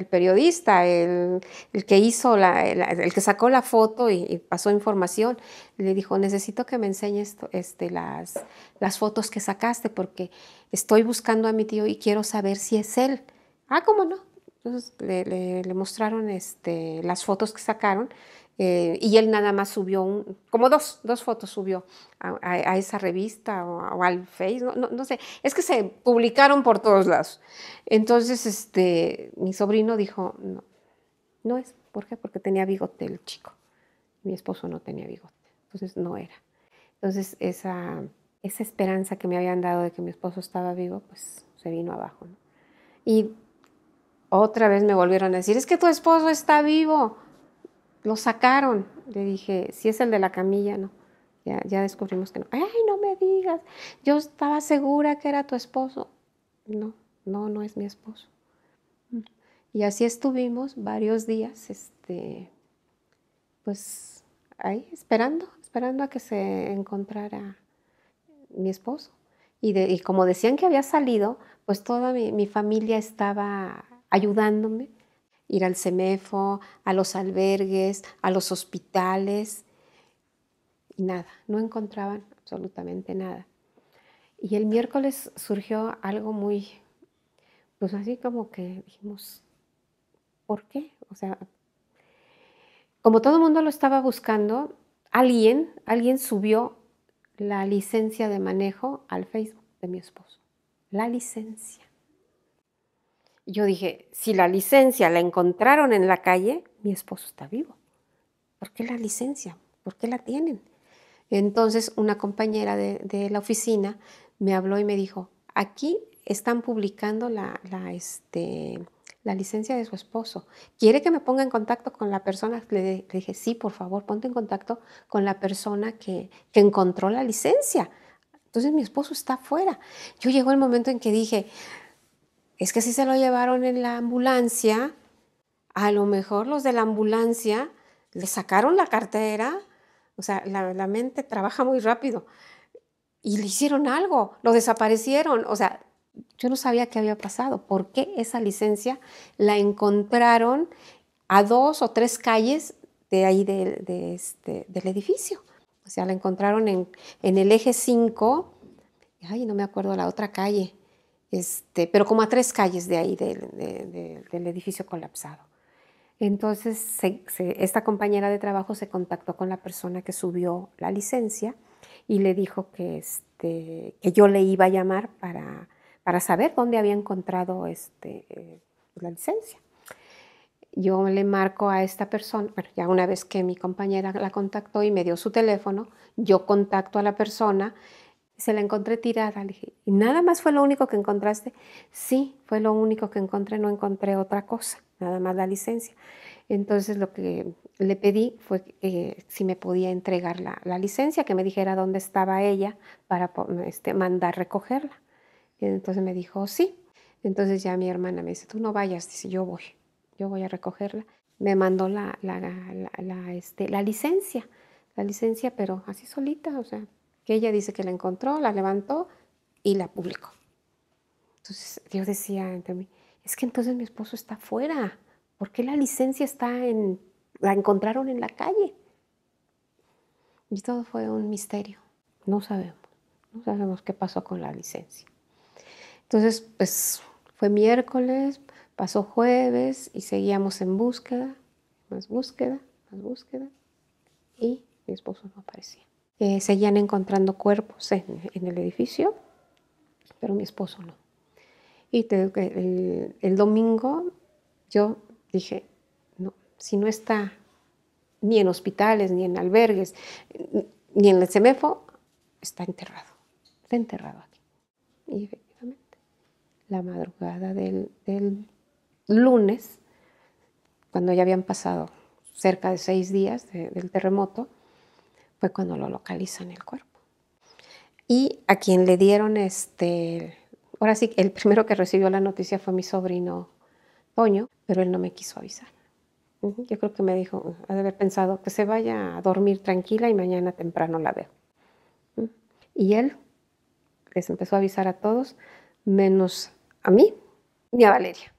periodista, el, que hizo la, el, que sacó la foto y, pasó información, le dijo, necesito que me enseñes este, las, fotos que sacaste porque estoy buscando a mi tío y quiero saber si es él. Ah, ¿cómo no? Entonces le, mostraron este, las fotos que sacaron eh, y él nada más subió como dos, fotos subió a, esa revista o, al Face, no, sé, es que se publicaron por todos lados. Entonces, este, mi sobrino dijo, no, no es, ¿por qué? Porque tenía bigote el chico, mi esposo no tenía bigote, entonces no era. Entonces, esa, esa esperanza que me habían dado de que mi esposo estaba vivo, pues se vino abajo. Y otra vez me volvieron a decir, es que tu esposo está vivo lo sacaron. Le dije, si es el de la camilla, no. Ya, descubrimos que no. Ay, no me digas. Yo estaba segura que era tu esposo. No, no, no es mi esposo. Mm. Y así estuvimos varios días, este, pues ahí esperando, esperando a que se encontrara mi esposo. Y, de, como decían que había salido, pues toda mi familia estaba ayudándome ir al CEMEFO, a los albergues, a los hospitales, y nada, no encontraban absolutamente nada. Y el miércoles surgió algo muy, pues así como que dijimos, ¿por qué? O sea, como todo el mundo lo estaba buscando, alguien, alguien subió la licencia de manejo al Facebook de mi esposo. La licencia yo dije, si la licencia la encontraron en la calle, mi esposo está vivo. ¿Por qué la licencia? ¿Por qué la tienen? Entonces una compañera de, la oficina me habló y me dijo, aquí están publicando la, este, la licencia de su esposo. ¿Quiere que me ponga en contacto con la persona? Le, dije, sí, por favor, ponte en contacto con la persona que, que encontró la licencia. Entonces mi esposo está afuera. Yo llegó el momento en que dije, es que si se lo llevaron en la ambulancia, a lo mejor los de la ambulancia le sacaron la cartera, o sea, la, mente trabaja muy rápido, y le hicieron algo, lo desaparecieron, o sea, yo no sabía qué había pasado, por qué esa licencia la encontraron a dos o tres calles de ahí este, del edificio. O sea, la encontraron en, el eje 5, ay, no me acuerdo la otra calle, este, pero como a tres calles de ahí del edificio colapsado. Entonces, esta compañera de trabajo se contactó con la persona que subió la licencia y le dijo que, este, que yo le iba a llamar para, saber dónde había encontrado este, eh, la licencia. Yo le marco a esta persona, bueno, ya una vez que mi compañera la contactó y me dio su teléfono, yo contacto a la persona se la encontré tirada. Le dije, ¿y nada más fue lo único que encontraste? Sí, fue lo único que encontré, no encontré otra cosa, nada más la licencia. Entonces lo que le pedí fue eh, si me podía entregar la, licencia, que me dijera dónde estaba ella para este, mandar recogerla. entonces me dijo, sí. Entonces ya mi hermana me dice, tú no vayas, dice, yo voy, yo voy a recogerla. Me mandó la, la, la este, licencia, la licencia, pero así solita, o sea, ella dice que la encontró, la levantó y la publicó. Entonces yo decía entre mí, es que entonces mi esposo está fuera, ¿por qué la licencia está en, la encontraron en la calle? Y todo fue un misterio, no sabemos, no sabemos qué pasó con la licencia. Entonces, pues fue miércoles, pasó jueves y seguíamos en búsqueda, más búsqueda, más búsqueda, y mi esposo no aparecía. Eh, seguían encontrando cuerpos en, el edificio, pero mi esposo no. Y el, domingo yo dije, no, si no está ni en hospitales, ni en albergues, ni en el CEMEFO, está enterrado, está enterrado aquí. Y efectivamente, la madrugada del, lunes, cuando ya habían pasado cerca de seis días del terremoto, fue cuando lo localizan el cuerpo. Y a quien le dieron este, ahora sí, el primero que recibió la noticia fue mi sobrino Toño, pero él no me quiso avisar. Yo creo que me dijo, ha de haber pensado que se vaya a dormir tranquila y mañana temprano la veo. Y él les empezó a avisar a todos, menos a mí ni a Valeria.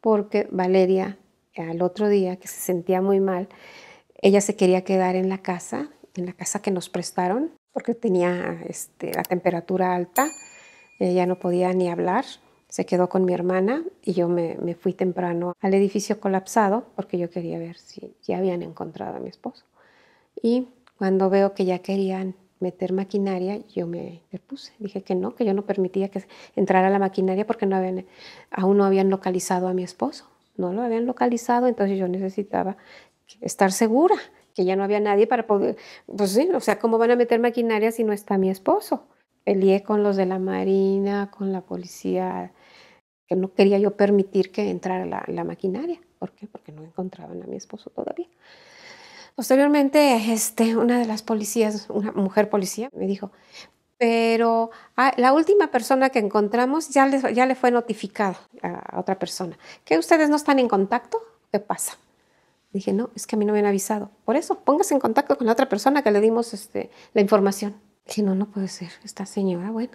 Porque Valeria, al otro día, que se sentía muy mal, ella se quería quedar en la casa, en la casa que nos prestaron, porque tenía este, la temperatura alta, ella no podía ni hablar, se quedó con mi hermana y yo me, fui temprano al edificio colapsado porque yo quería ver si ya habían encontrado a mi esposo. Y cuando veo que ya querían meter maquinaria, yo me puse, dije que no, que yo no permitía que entrara la maquinaria porque aún no habían localizado a mi esposo, no lo habían localizado, entonces yo necesitaba estar segura que ya no había nadie para poder, pues sí, o sea, ¿cómo van a meter maquinaria si no está mi esposo? Peleé con los de la Marina, con la policía, que no quería yo permitir que entrara la, maquinaria. ¿Por qué? Porque no encontraban a mi esposo todavía. Posteriormente, este, una de las policías, una mujer policía, me dijo, pero ah, la última persona que encontramos ya le, ya fue notificado a, a otra persona. ¿Que ustedes no están en contacto? ¿Qué pasa? Dije, no, es que a mí no me han avisado. Por eso, póngase en contacto con la otra persona que le dimos este, la información. Dije, no, no puede ser, esta señora, bueno.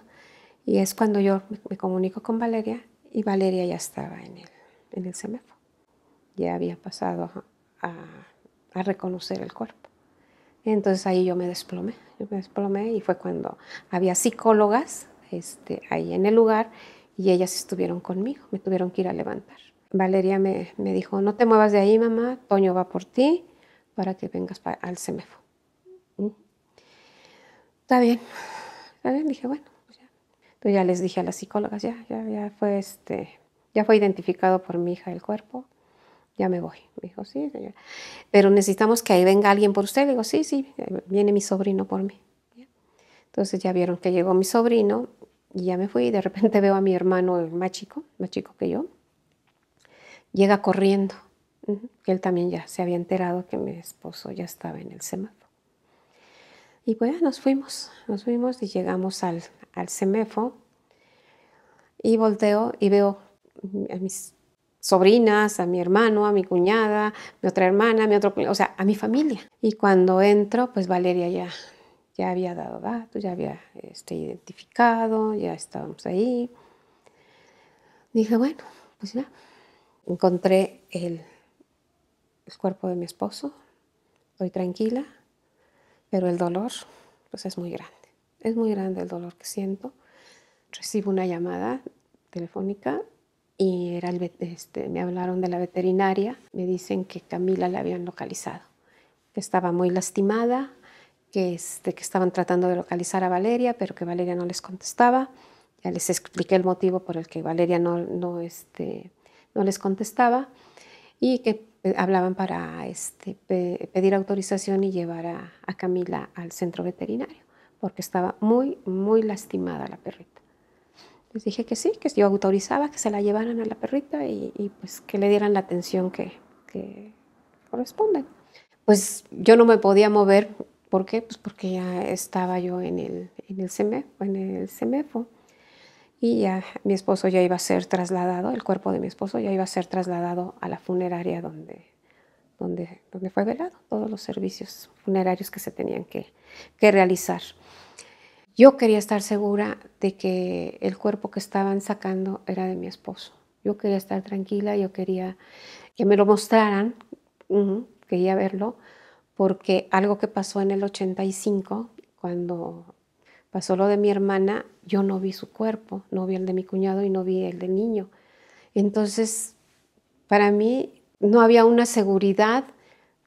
Y es cuando yo me, comunico con Valeria y Valeria ya estaba en el, en el semáforo. Ya había pasado a, reconocer el cuerpo. Entonces ahí yo me desplomé, yo me desplomé y fue cuando había psicólogas este, ahí en el lugar y ellas estuvieron conmigo, me tuvieron que ir a levantar. Valeria me, me, dijo, no te muevas de ahí, mamá, Toño va por ti para que vengas al CEMEFO. Mm. Está bien, está bien, dije, bueno, pues ya. Entonces ya les dije a las psicólogas, ya, ya, ya fue este, ya fue identificado por mi hija el cuerpo, ya me voy. Me dijo, sí, pero necesitamos que ahí venga alguien por usted. Le digo, sí, sí, viene mi sobrino por mí. Entonces ya vieron que llegó mi sobrino y ya me fui. De repente veo a mi hermano, el más chico, más chico que yo, llega corriendo. Él también ya se había enterado que mi esposo ya estaba en el semáforo. Y pues nos fuimos, nos fuimos y llegamos al, al semefo y volteo y veo a mis sobrinas, a mi hermano, a mi cuñada, mi otra hermana, mi otro, o sea, a mi familia. Y cuando entro, pues Valeria ya, ya había dado datos, ya había este, identificado, ya estábamos ahí. Dije, bueno, pues ya, encontré el, cuerpo de mi esposo, estoy tranquila, pero el dolor pues es muy grande. Es muy grande el dolor que siento. Recibo una llamada telefónica y era este, me hablaron de la veterinaria. Me dicen que Camila la habían localizado, que estaba muy lastimada, que, este, que estaban tratando de localizar a Valeria, pero que Valeria no les contestaba. Ya les expliqué el motivo por el que Valeria no, no, este, no les contestaba y que eh, hablaban para este, pedir autorización y llevar a, Camila al centro veterinario, porque estaba muy, muy lastimada la perrita. Les dije que sí, que yo autorizaba que se la llevaran a la perrita y, pues que le dieran la atención que, corresponde. Pues yo no me podía mover, ¿por qué? Pues porque ya estaba yo en el, en el, e, en el y ya mi esposo ya iba a ser trasladado, el cuerpo de mi esposo ya iba a ser trasladado a la funeraria donde, donde, donde fue velado, todos los servicios funerarios que se tenían que, que realizar. Yo quería estar segura de que el cuerpo que estaban sacando era de mi esposo. Yo quería estar tranquila, yo quería que me lo mostraran, quería verlo, porque algo que pasó en el 85, cuando pasó lo de mi hermana, yo no vi su cuerpo, no vi el de mi cuñado y no vi el de niño. Entonces, para mí no había una seguridad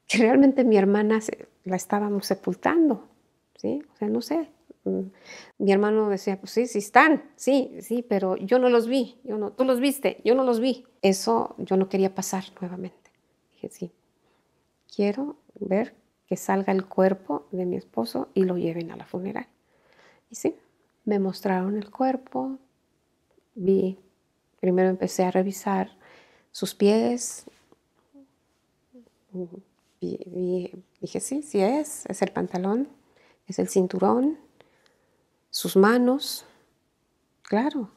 que realmente mi hermana la estábamos sepultando, ¿sí? O sea, no sé. Mm, mi hermano decía, pues sí, sí están, sí, sí, pero yo no los vi, yo no, tú los viste, yo no los vi. Eso yo no quería pasar nuevamente. Dije, sí, quiero ver que salga el cuerpo de mi esposo y lo lleven a la funeral. Y sí, me mostraron el cuerpo, vi, primero empecé a revisar sus pies, vi, dije, sí, sí es, es el pantalón, es el cinturón, sus manos, claro,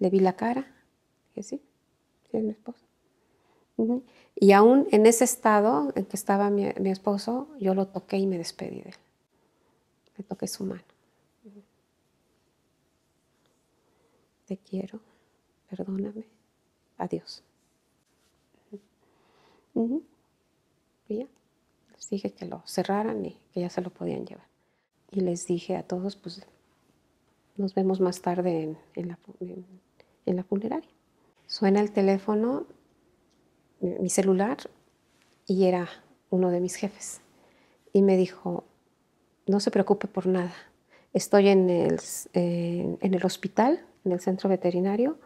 le vi la cara, dije, sí, sí es mi esposo. Y aún en ese estado en que estaba mi, mi esposo, yo lo toqué y me despedí de él. Le toqué su mano. quiero, perdóname, adiós. les dije que lo cerraran y que ya se lo podían llevar. Y les dije a todos, pues nos vemos más tarde en, la, funeraria. Suena el teléfono, mi, celular, y era uno de mis jefes. Y me dijo, no se preocupe por nada, estoy en el hospital en el centro veterinario,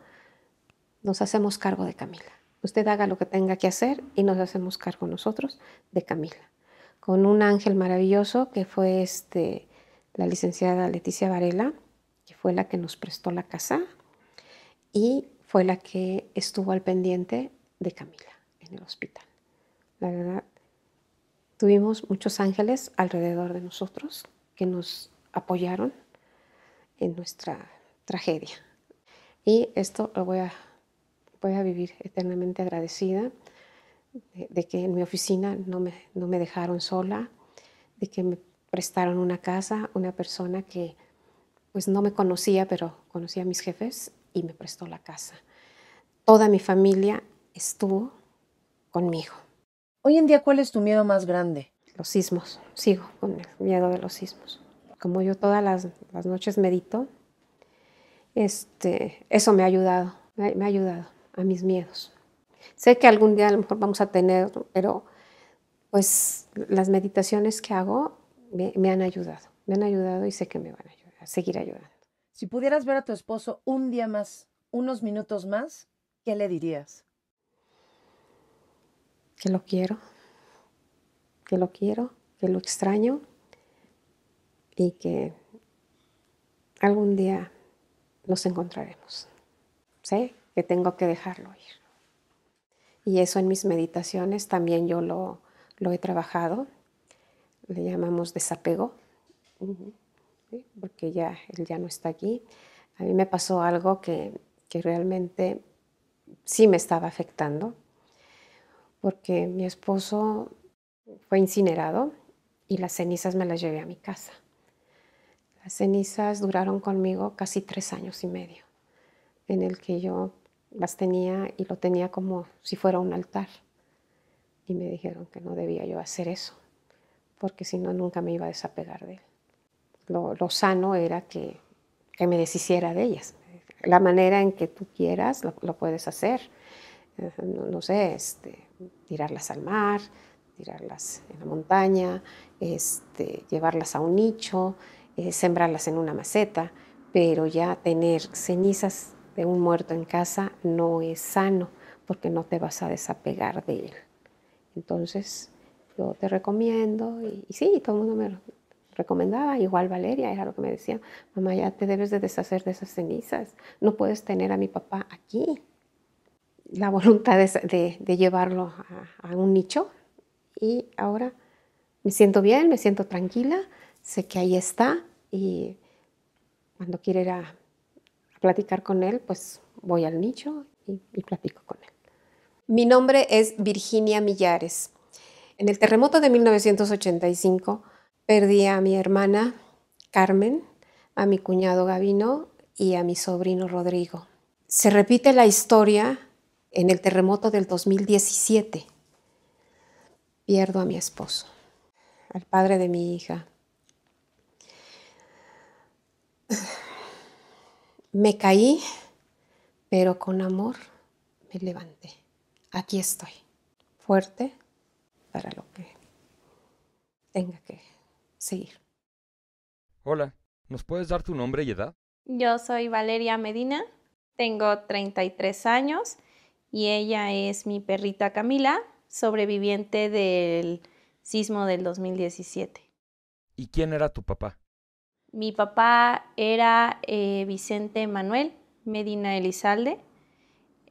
nos hacemos cargo de Camila. Usted haga lo que tenga que hacer y nos hacemos cargo nosotros de Camila. Con un ángel maravilloso que fue este, la licenciada Leticia Varela, que fue la que nos prestó la casa y fue la que estuvo al pendiente de Camila en el hospital. La verdad, tuvimos muchos ángeles alrededor de nosotros que nos apoyaron en nuestra tragedia. Y esto lo voy a, voy a vivir eternamente agradecida de, que en mi oficina no me, dejaron sola, de que me prestaron una casa, una persona que pues no me conocía, pero conocía a mis jefes y me prestó la casa. Toda mi familia estuvo conmigo. Hoy en día, ¿cuál es tu miedo más grande? Los sismos. Sigo con el miedo de los sismos. Como yo todas las noches medito, este, eso me ha ayudado, me, ha ayudado a mis miedos. Sé que algún día a lo mejor vamos a tener, pero pues las meditaciones que hago me, han ayudado, me han ayudado y sé que me van a, ayudar, a seguir ayudando. Si pudieras ver a tu esposo un día más, unos minutos más, ¿qué le dirías? Que lo quiero, que lo quiero, que lo extraño y que algún día los encontraremos. Sé que tengo que dejarlo ir. Y eso en mis meditaciones también yo lo, he trabajado. Le llamamos desapego, porque ya él ya no está aquí. A mí me pasó algo que, que realmente sí me estaba afectando, porque mi esposo fue incinerado y las cenizas me las llevé a mi casa. Las cenizas duraron conmigo casi tres años y medio, en el que yo las tenía y lo tenía como si fuera un altar. Y me dijeron que no debía yo hacer eso, porque si no nunca me iba a desapegar de él. Lo, sano era que, me deshiciera de ellas. La manera en que tú quieras lo, puedes hacer. Eh, no, sé, este, tirarlas al mar, tirarlas en la montaña, este, llevarlas a un nicho, eh, sembrarlas en una maceta, pero ya tener cenizas de un muerto en casa no es sano porque no te vas a desapegar de él. Entonces, yo te recomiendo, y, sí, todo el mundo me recomendaba, igual Valeria era lo que me decía, mamá, ya te debes de deshacer de esas cenizas, no puedes tener a mi papá aquí. La voluntad de, llevarlo a un nicho y ahora me siento bien, me siento tranquila, sé que ahí está, y cuando quiero ir a, platicar con él, pues voy al nicho y, y platico con él. Mi nombre es Virginia Millares. En el terremoto de 1985 perdí a mi hermana Carmen, a mi cuñado Gavino y a mi sobrino Rodrigo. Se repite la historia en el terremoto del 2017. Pierdo a mi esposo, al padre de mi hija me caí, pero con amor me levanté. Aquí estoy, fuerte para lo que tenga que seguir. Hola, ¿nos puedes dar tu nombre y edad? Yo soy Valeria Medina, tengo 33 años y ella es mi perrita Camila, sobreviviente del sismo del 2017. ¿Y quién era tu papá? Mi papá era eh, Vicente Manuel Medina Elizalde,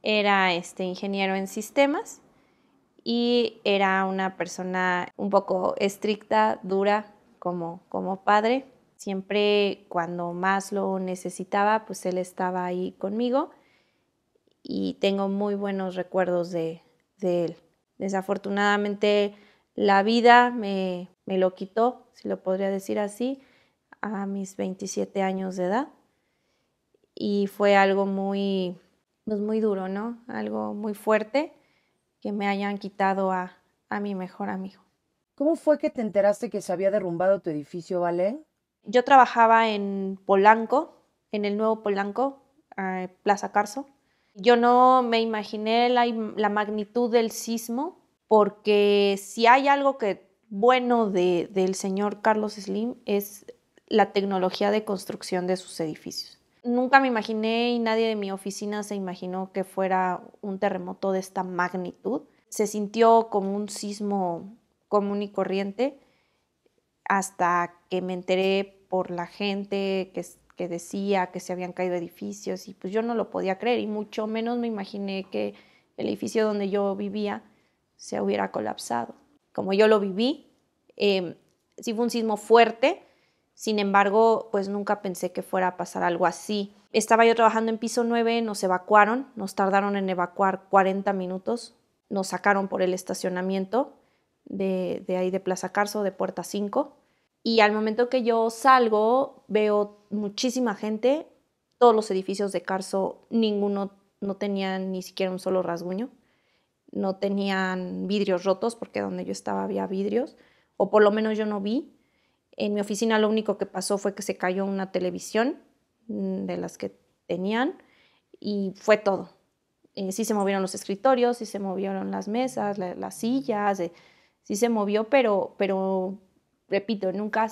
era este, ingeniero en sistemas y era una persona un poco estricta, dura como, como padre. Siempre cuando más lo necesitaba, pues él estaba ahí conmigo y tengo muy buenos recuerdos de, de él. Desafortunadamente la vida me, me lo quitó, si lo podría decir así, a mis 27 años de edad y fue algo muy, pues, muy duro, ¿no? Algo muy fuerte que me hayan quitado a, a mi mejor amigo. ¿Cómo fue que te enteraste que se había derrumbado tu edificio, Valen? Yo trabajaba en Polanco, en el nuevo Polanco, eh, Plaza Carso. Yo no me imaginé la, magnitud del sismo, porque si hay algo que bueno de, del señor Carlos Slim es la tecnología de construcción de sus edificios. Nunca me imaginé y nadie de mi oficina se imaginó que fuera un terremoto de esta magnitud. Se sintió como un sismo común y corriente hasta que me enteré por la gente que, decía que se habían caído edificios y pues yo no lo podía creer y mucho menos me imaginé que el edificio donde yo vivía se hubiera colapsado. Como yo lo viví, si em, sí fue un sismo fuerte, sin embargo, pues nunca pensé que fuera a pasar algo así. Estaba yo trabajando en piso 9, nos evacuaron, nos tardaron en evacuar 40 minutos, nos sacaron por el estacionamiento de, ahí de Plaza Carso, de Puerta 5. Y al momento que yo salgo, veo muchísima gente, todos los edificios de Carso, ninguno no tenían ni siquiera un solo rasguño, no tenían vidrios rotos, porque donde yo estaba había vidrios, o por lo menos yo no vi, en mi oficina lo único que pasó fue que se cayó una televisión mm, de las que tenían y fue todo. Eh, sí se movieron los escritorios, sí se movieron las mesas, las sillas, eh, sí se movió, pero, pero repito, nunca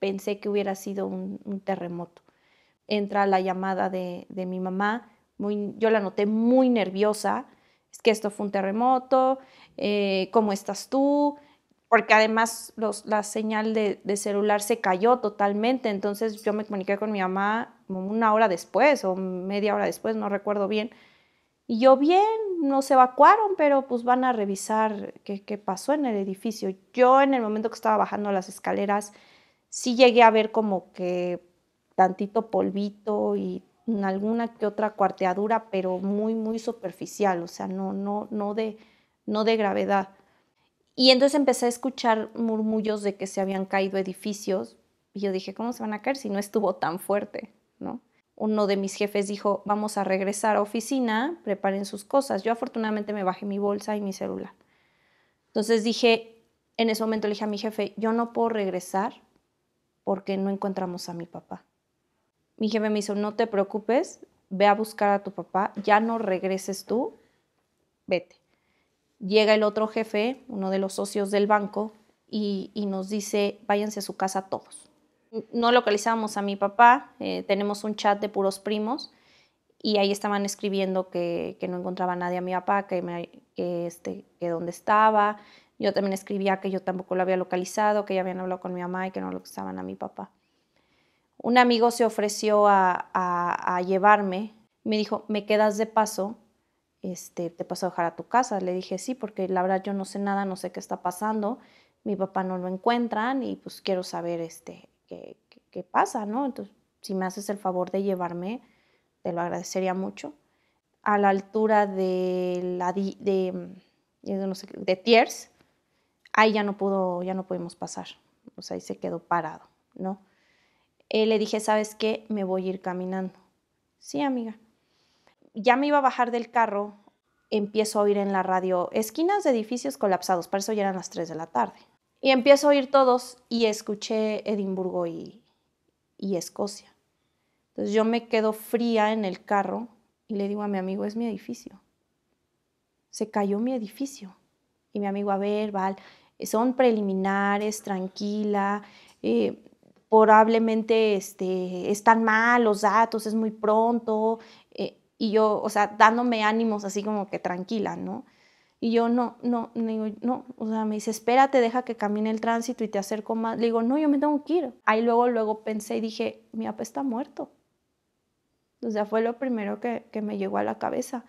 pensé que hubiera sido un, terremoto. Entra la llamada de, mi mamá, yo la noté muy nerviosa, es que esto fue un terremoto, eh, ¿cómo estás tú? porque además la señal de, celular se cayó totalmente, entonces yo me comuniqué con mi mamá una hora después o media hora después, no recuerdo bien. Y yo bien, nos evacuaron, pero pues van a revisar qué, pasó en el edificio. Yo en el momento que estaba bajando las escaleras, sí llegué a ver como que tantito polvito y alguna que otra cuarteadura, pero muy, muy superficial, o sea, no, no, no, de, no de gravedad. Y entonces empecé a escuchar murmullos de que se habían caído edificios. Y yo dije, ¿cómo se van a caer si no estuvo tan fuerte? ¿No? Uno de mis jefes dijo, vamos a regresar a oficina, preparen sus cosas. Yo afortunadamente me bajé mi bolsa y mi celular. Entonces dije, en ese momento le dije a mi jefe, yo no puedo regresar porque no encontramos a mi papá. Mi jefe me hizo, no te preocupes, ve a buscar a tu papá, ya no regreses tú, vete llega el otro jefe, uno de los socios del banco, y, nos dice, váyanse a su casa todos. No localizamos a mi papá, eh, tenemos un chat de puros primos y ahí estaban escribiendo que, no encontraba a nadie a mi papá, este, que, dónde estaba. Yo también escribía que yo tampoco lo había localizado, que ya habían hablado con mi mamá y que no lo localizaban a mi papá. Un amigo se ofreció a llevarme, me dijo, me quedas de paso este, ¿te paso a dejar a tu casa? Le dije, sí, porque la verdad yo no sé nada, no sé qué está pasando, mi papá no lo encuentran y pues quiero saber este, qué, qué, pasa, ¿no? Entonces, si me haces el favor de llevarme, te lo agradecería mucho. A la altura de la de, de, de Tiers, ahí ya no pudo, ya no pudimos pasar. O sea, ahí se quedó parado, ¿no? Eh, le dije, ¿sabes qué? Me voy a ir caminando. Sí, amiga ya me iba a bajar del carro, empiezo a oír en la radio esquinas de edificios colapsados, para eso ya eran las 3 de la tarde. Y empiezo a oír todos y escuché Edimburgo y, Escocia. Entonces yo me quedo fría en el carro y le digo a mi amigo, es mi edificio. Se cayó mi edificio. Y mi amigo, a ver, Val, son preliminares, tranquila, eh, probablemente este, están mal los datos, es muy pronto, y yo, o sea, dándome ánimos así como que tranquila, ¿no? Y yo no, no, no, o sea, me dice, espérate, deja que camine el tránsito y te acerco más. Le digo, no, yo me tengo que ir. Ahí luego, luego pensé y dije, mi papá está muerto. O sea, fue lo primero que, que, me llegó a la cabeza.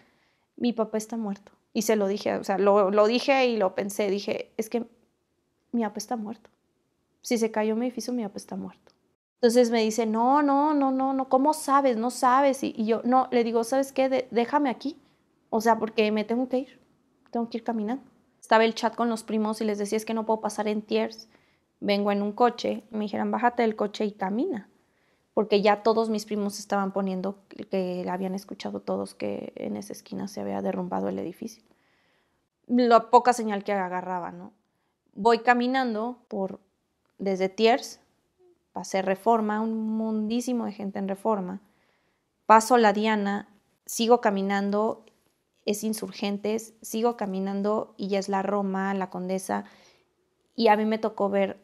Mi papá está muerto. Y se lo dije, o sea, lo, lo dije y lo pensé. Dije, es que mi papá está muerto. Si se cayó mi edificio, mi papá está muerto. Entonces me dice, no, no, no, no, no, ¿cómo sabes? No sabes. Y, yo, no, le digo, ¿sabes qué? déjame aquí. O sea, porque me tengo que ir, tengo que ir caminando. Estaba el chat con los primos y les decía, es que no puedo pasar en tiers, vengo en un coche. Me dijeron, bájate del coche y camina. Porque ya todos mis primos estaban poniendo, que habían escuchado todos que en esa esquina se había derrumbado el edificio. La poca señal que agarraba, ¿no? Voy caminando por, desde tiers pasé reforma, un mundísimo de gente en reforma, paso la Diana, sigo caminando, es insurgentes, sigo caminando y ya es la Roma, la Condesa, y a mí me tocó ver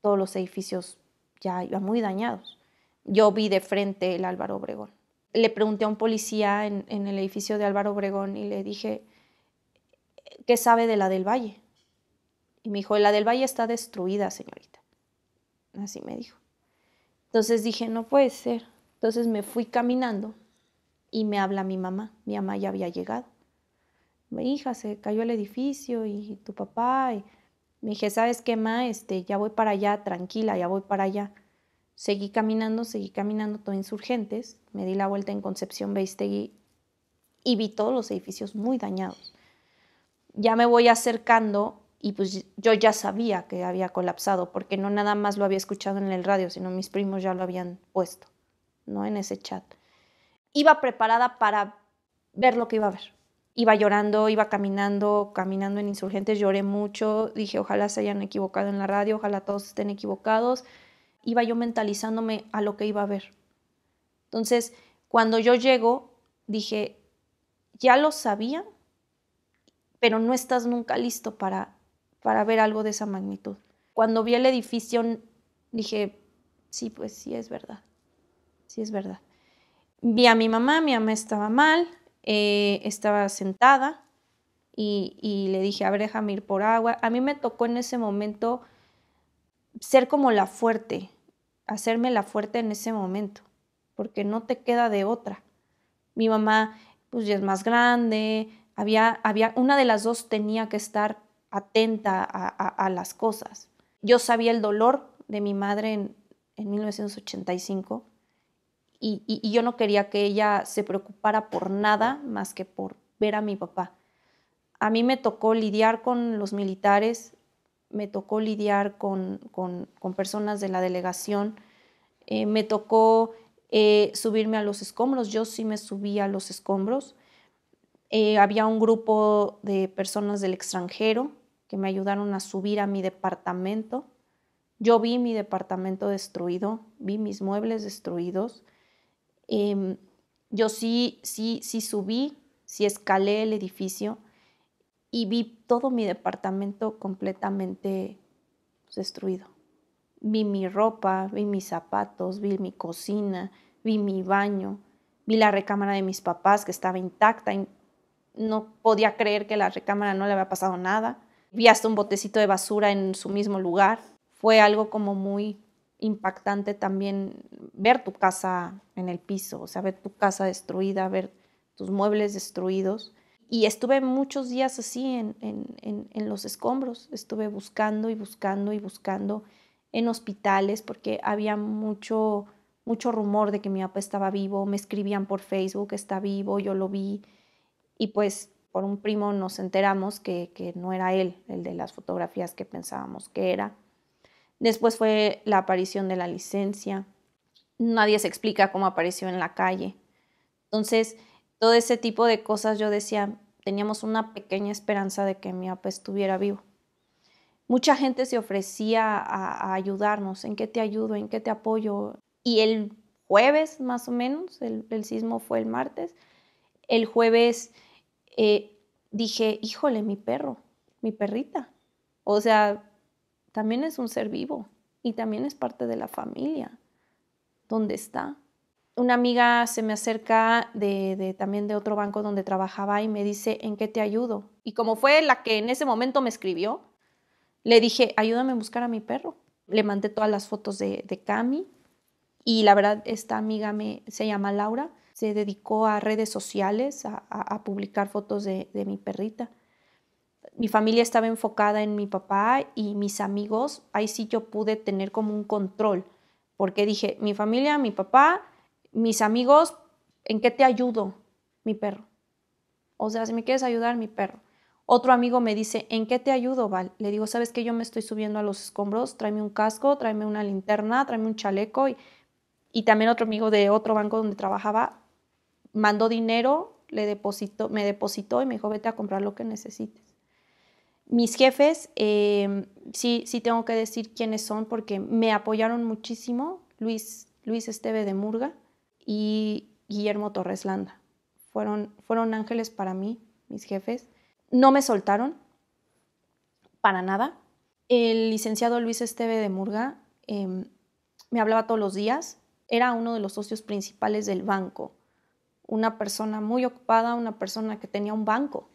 todos los edificios ya, muy dañados. Yo vi de frente el Álvaro Obregón. Le pregunté a un policía en, en el edificio de Álvaro Obregón y le dije, ¿qué sabe de la del Valle? Y me dijo, la del Valle está destruida, señorita así me dijo. Entonces dije, no puede ser. Entonces me fui caminando y me habla mi mamá. Mi mamá ya había llegado. Mi hija se cayó el edificio y tu papá. Y me dije, ¿sabes qué, ma? Este, ya voy para allá, tranquila, ya voy para allá. Seguí caminando, seguí caminando todo insurgentes. Me di la vuelta en Concepción Beistegui y vi todos los edificios muy dañados. Ya me voy acercando y pues yo ya sabía que había colapsado, porque no nada más lo había escuchado en el radio, sino mis primos ya lo habían puesto, ¿no? En ese chat. Iba preparada para ver lo que iba a ver. Iba llorando, iba caminando, caminando en insurgentes, lloré mucho, dije, ojalá se hayan equivocado en la radio, ojalá todos estén equivocados. Iba yo mentalizándome a lo que iba a ver. Entonces, cuando yo llego, dije, ya lo sabía, pero no estás nunca listo para para ver algo de esa magnitud. Cuando vi el edificio dije, sí, pues sí es verdad, sí es verdad. Vi a mi mamá, mi mamá estaba mal, eh, estaba sentada y, le dije, a ver, déjame ir por agua. A mí me tocó en ese momento ser como la fuerte, hacerme la fuerte en ese momento, porque no te queda de otra. Mi mamá, pues ya es más grande, había, había, una de las dos tenía que estar atenta a, las cosas. Yo sabía el dolor de mi madre en, 1985 y, yo no quería que ella se preocupara por nada más que por ver a mi papá. A mí me tocó lidiar con los militares, me tocó lidiar con, con, personas de la delegación, eh, me tocó eh, subirme a los escombros, yo sí me subí a los escombros. Eh, había un grupo de personas del extranjero me ayudaron a subir a mi departamento. Yo vi mi departamento destruido, vi mis muebles destruidos. Em, yo sí, sí, sí subí, sí escalé el edificio y vi todo mi departamento completamente pues, destruido. Vi mi ropa, vi mis zapatos, vi mi cocina, vi mi baño, vi la recámara de mis papás que estaba intacta. No podía creer que la recámara no le había pasado nada vi hasta un botecito de basura en su mismo lugar. Fue algo como muy impactante también ver tu casa en el piso, o sea, ver tu casa destruida, ver tus muebles destruidos. Y estuve muchos días así en, en, en, los escombros, estuve buscando y buscando y buscando en hospitales porque había mucho, mucho rumor de que mi papá estaba vivo, me escribían por Facebook, está vivo, yo lo vi. Y pues por un primo nos enteramos que, no era él, el de las fotografías que pensábamos que era. Después fue la aparición de la licencia. Nadie se explica cómo apareció en la calle. Entonces, todo ese tipo de cosas yo decía, teníamos una pequeña esperanza de que mi papá estuviera vivo. Mucha gente se ofrecía a, ayudarnos, en qué te ayudo, en qué te apoyo. Y el jueves, más o menos, el, el sismo fue el martes, el jueves eh, dije, híjole, mi perro, mi perrita. O sea, también es un ser vivo y también es parte de la familia. ¿Dónde está? Una amiga se me acerca de, también de otro banco donde trabajaba y me dice, ¿en qué te ayudo? Y como fue la que en ese momento me escribió, le dije, ayúdame a buscar a mi perro. Le mandé todas las fotos de Cami, y la verdad, esta amiga me, se llama Laura, se dedicó a redes sociales, a, publicar fotos de, de, mi perrita. Mi familia estaba enfocada en mi papá y mis amigos, ahí sí yo pude tener como un control, porque dije, mi familia, mi papá, mis amigos, ¿en qué te ayudo? Mi perro. O sea, si me quieres ayudar, mi perro. Otro amigo me dice, ¿en qué te ayudo, Val? Le digo, ¿sabes que Yo me estoy subiendo a los escombros, tráeme un casco, tráeme una linterna, tráeme un chaleco y y también otro amigo de otro banco donde trabajaba mandó dinero, le depositó, me depositó y me dijo, vete a comprar lo que necesites. Mis jefes, em, sí, sí tengo que decir quiénes son porque me apoyaron muchísimo, Luis, Luis Esteve de Murga y Guillermo Torres Landa. Fueron, fueron ángeles para mí, mis jefes. No me soltaron para nada. El licenciado Luis Esteve de Murga em, me hablaba todos los días, era uno de los socios principales del banco, una persona muy ocupada, una persona que tenía un banco.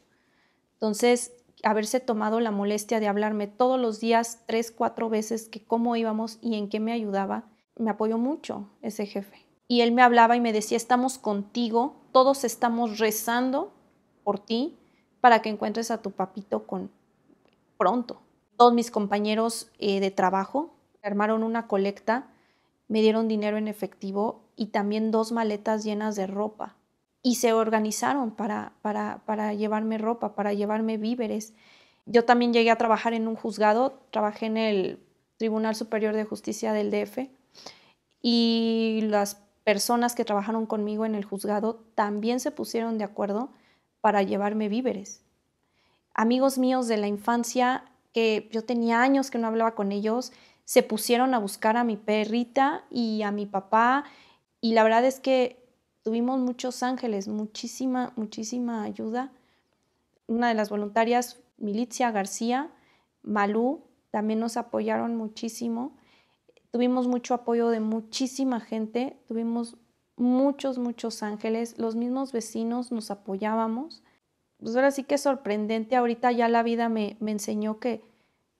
Entonces, haberse tomado la molestia de hablarme todos los días, tres, cuatro veces, que cómo íbamos y en qué me ayudaba, me apoyó mucho ese jefe. Y él me hablaba y me decía, estamos contigo, todos estamos rezando por ti para que encuentres a tu papito con pronto. Todos mis compañeros eh, de trabajo armaron una colecta me dieron dinero en efectivo y también dos maletas llenas de ropa. Y se organizaron para, para, para llevarme ropa, para llevarme víveres. Yo también llegué a trabajar en un juzgado, trabajé en el Tribunal Superior de Justicia del DF y las personas que trabajaron conmigo en el juzgado también se pusieron de acuerdo para llevarme víveres. Amigos míos de la infancia que yo tenía años que no hablaba con ellos se pusieron a buscar a mi perrita y a mi papá y la verdad es que tuvimos muchos ángeles, muchísima, muchísima ayuda. Una de las voluntarias, Milicia García, Malú, también nos apoyaron muchísimo. Tuvimos mucho apoyo de muchísima gente, tuvimos muchos, muchos ángeles, los mismos vecinos nos apoyábamos. Pues ahora sí que es sorprendente, ahorita ya la vida me, me enseñó que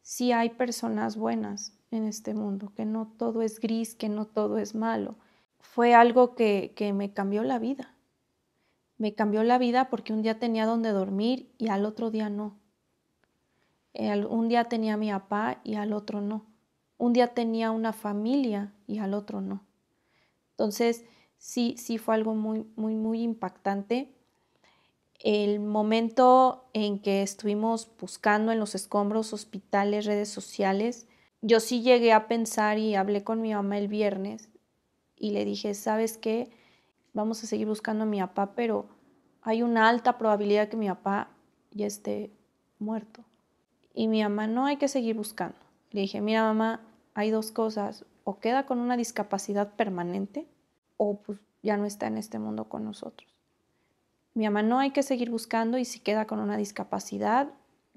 sí hay personas buenas, en este mundo, que no todo es gris, que no todo es malo. Fue algo que, me cambió la vida. Me cambió la vida porque un día tenía donde dormir y al otro día no. un día tenía a mi papá y al otro no. Un día tenía una familia y al otro no. Entonces, sí, sí fue algo muy, muy, muy impactante. El momento en que estuvimos buscando en los escombros, hospitales, redes sociales, yo sí llegué a pensar y hablé con mi mamá el viernes y le dije, ¿sabes qué? Vamos a seguir buscando a mi papá, pero hay una alta probabilidad que mi papá ya esté muerto. Y mi mamá, no hay que seguir buscando. Le dije, mira mamá, hay dos cosas, o queda con una discapacidad permanente o pues ya no está en este mundo con nosotros. Mi mamá, no hay que seguir buscando y si queda con una discapacidad,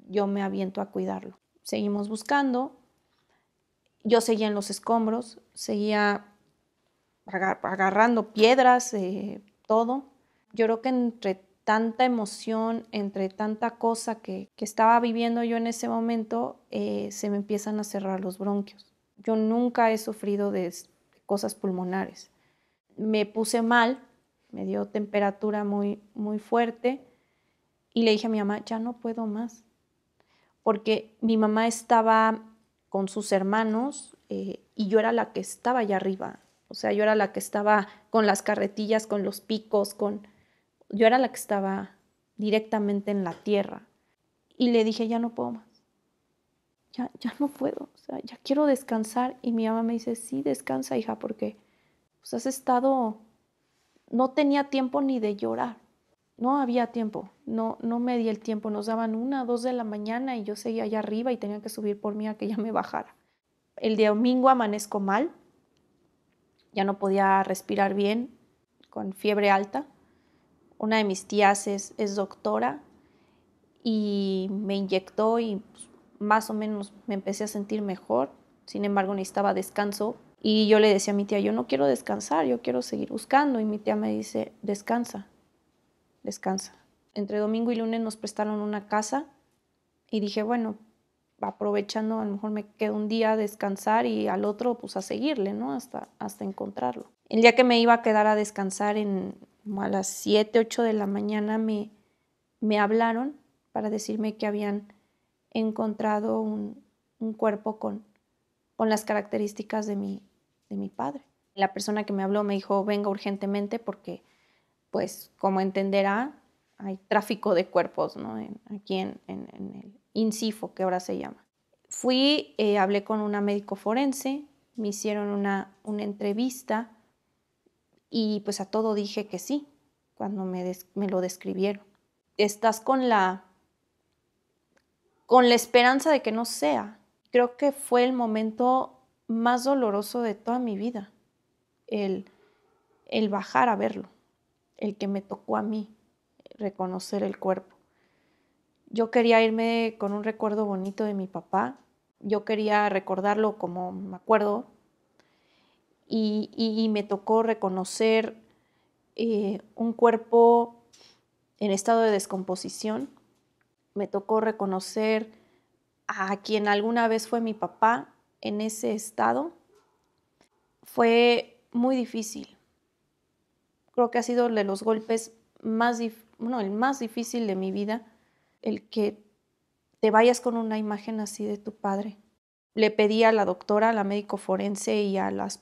yo me aviento a cuidarlo. Seguimos buscando, yo seguía en los escombros, seguía agarrando piedras, eh, todo. Yo creo que entre tanta emoción, entre tanta cosa que, estaba viviendo yo en ese momento, eh, se me empiezan a cerrar los bronquios. Yo nunca he sufrido de cosas pulmonares. Me puse mal, me dio temperatura muy, muy fuerte y le dije a mi mamá, ya no puedo más, porque mi mamá estaba con sus hermanos eh, y yo era la que estaba allá arriba. O sea, yo era la que estaba con las carretillas, con los picos, con... Yo era la que estaba directamente en la tierra. Y le dije, ya no puedo más. Ya, ya no puedo. O sea, ya quiero descansar. Y mi mamá me dice, sí, descansa, hija, porque pues, has estado... No tenía tiempo ni de llorar no había tiempo, no, no me di el tiempo, nos daban una, dos de la mañana y yo seguía allá arriba y tenía que subir por mí a que ya me bajara. El día domingo amanezco mal, ya no podía respirar bien, con fiebre alta. Una de mis tías es, doctora y me inyectó y pues, más o menos me empecé a sentir mejor, sin embargo necesitaba descanso y yo le decía a mi tía, yo no quiero descansar, yo quiero seguir buscando y mi tía me dice, descansa, descansa. Entre domingo y lunes nos prestaron una casa y dije, bueno, aprovechando, a lo mejor me quedo un día a descansar y al otro pues a seguirle, ¿no? Hasta, hasta encontrarlo. El día que me iba a quedar a descansar en, a las 7, 8 de la mañana me, me hablaron para decirme que habían encontrado un, un cuerpo con, con las características de mi, de mi padre. La persona que me habló me dijo, venga urgentemente porque pues como entenderá, hay tráfico de cuerpos, ¿no? aquí en, el INCIFO, que ahora se llama. Fui, eh, hablé con una médico forense, me hicieron una, entrevista y pues a todo dije que sí, cuando me, me lo describieron. Estás con la, con la esperanza de que no sea. Creo que fue el momento más doloroso de toda mi vida, el, el bajar a verlo el que me tocó a mí reconocer el cuerpo. Yo quería irme con un recuerdo bonito de mi papá, yo quería recordarlo como me acuerdo y, y, me tocó reconocer eh, un cuerpo en estado de descomposición, me tocó reconocer a quien alguna vez fue mi papá en ese estado. Fue muy difícil, creo que ha sido de los golpes más, bueno, el más difícil de mi vida, el que te vayas con una imagen así de tu padre. Le pedí a la doctora, a la médico forense y al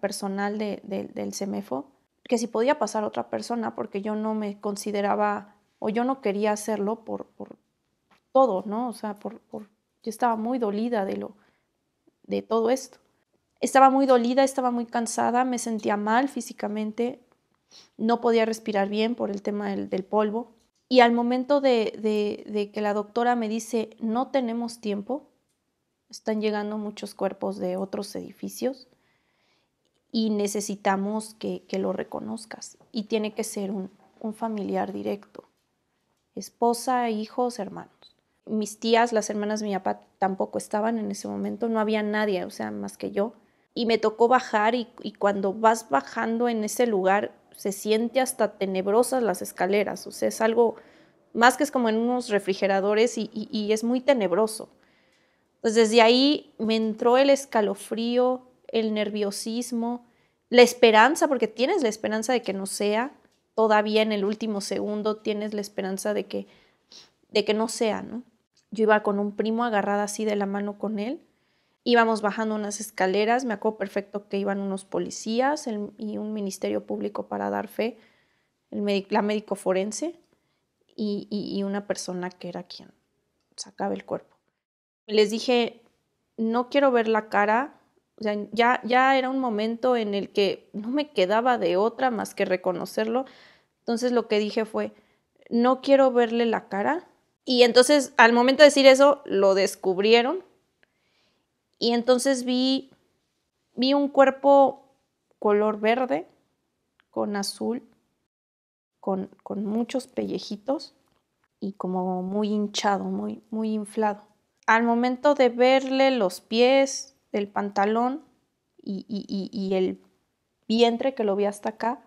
personal del CEMEFO que si podía pasar otra persona porque yo no me consideraba o yo no quería hacerlo por, todo, ¿no? O sea, por, yo estaba muy dolida de, lo, de todo esto. Estaba muy dolida, estaba muy cansada, me sentía mal físicamente, no podía respirar bien por el tema del, polvo. Y al momento de, que la doctora me dice, no tenemos tiempo, están llegando muchos cuerpos de otros edificios y necesitamos que, lo reconozcas. Y tiene que ser un, familiar directo, esposa, hijos, hermanos mis tías, las hermanas de mi papá tampoco estaban en ese momento, no había nadie, o sea, más que yo. Y me tocó bajar y, cuando vas bajando en ese lugar se siente hasta tenebrosas las escaleras, o sea, es algo más que es como en unos refrigeradores y, es muy tenebroso. Entonces, pues desde ahí me entró el escalofrío, el nerviosismo, la esperanza, porque tienes la esperanza de que no sea, todavía en el último segundo tienes la esperanza de que, de que no sea, ¿no? Yo iba con un primo agarrada así de la mano con él Íbamos bajando unas escaleras, me acuerdo perfecto que iban unos policías y un ministerio público para dar fe, el la médico forense y, una persona que era quien sacaba el cuerpo. Les dije, no quiero ver la cara, o sea, ya, ya era un momento en el que no me quedaba de otra más que reconocerlo. Entonces lo que dije fue, no quiero verle la cara. Y entonces al momento de decir eso, lo descubrieron y entonces vi, vi un cuerpo color verde, con azul, con, muchos pellejitos y como muy hinchado, muy, muy inflado. Al momento de verle los pies, el pantalón y, el vientre que lo vi hasta acá,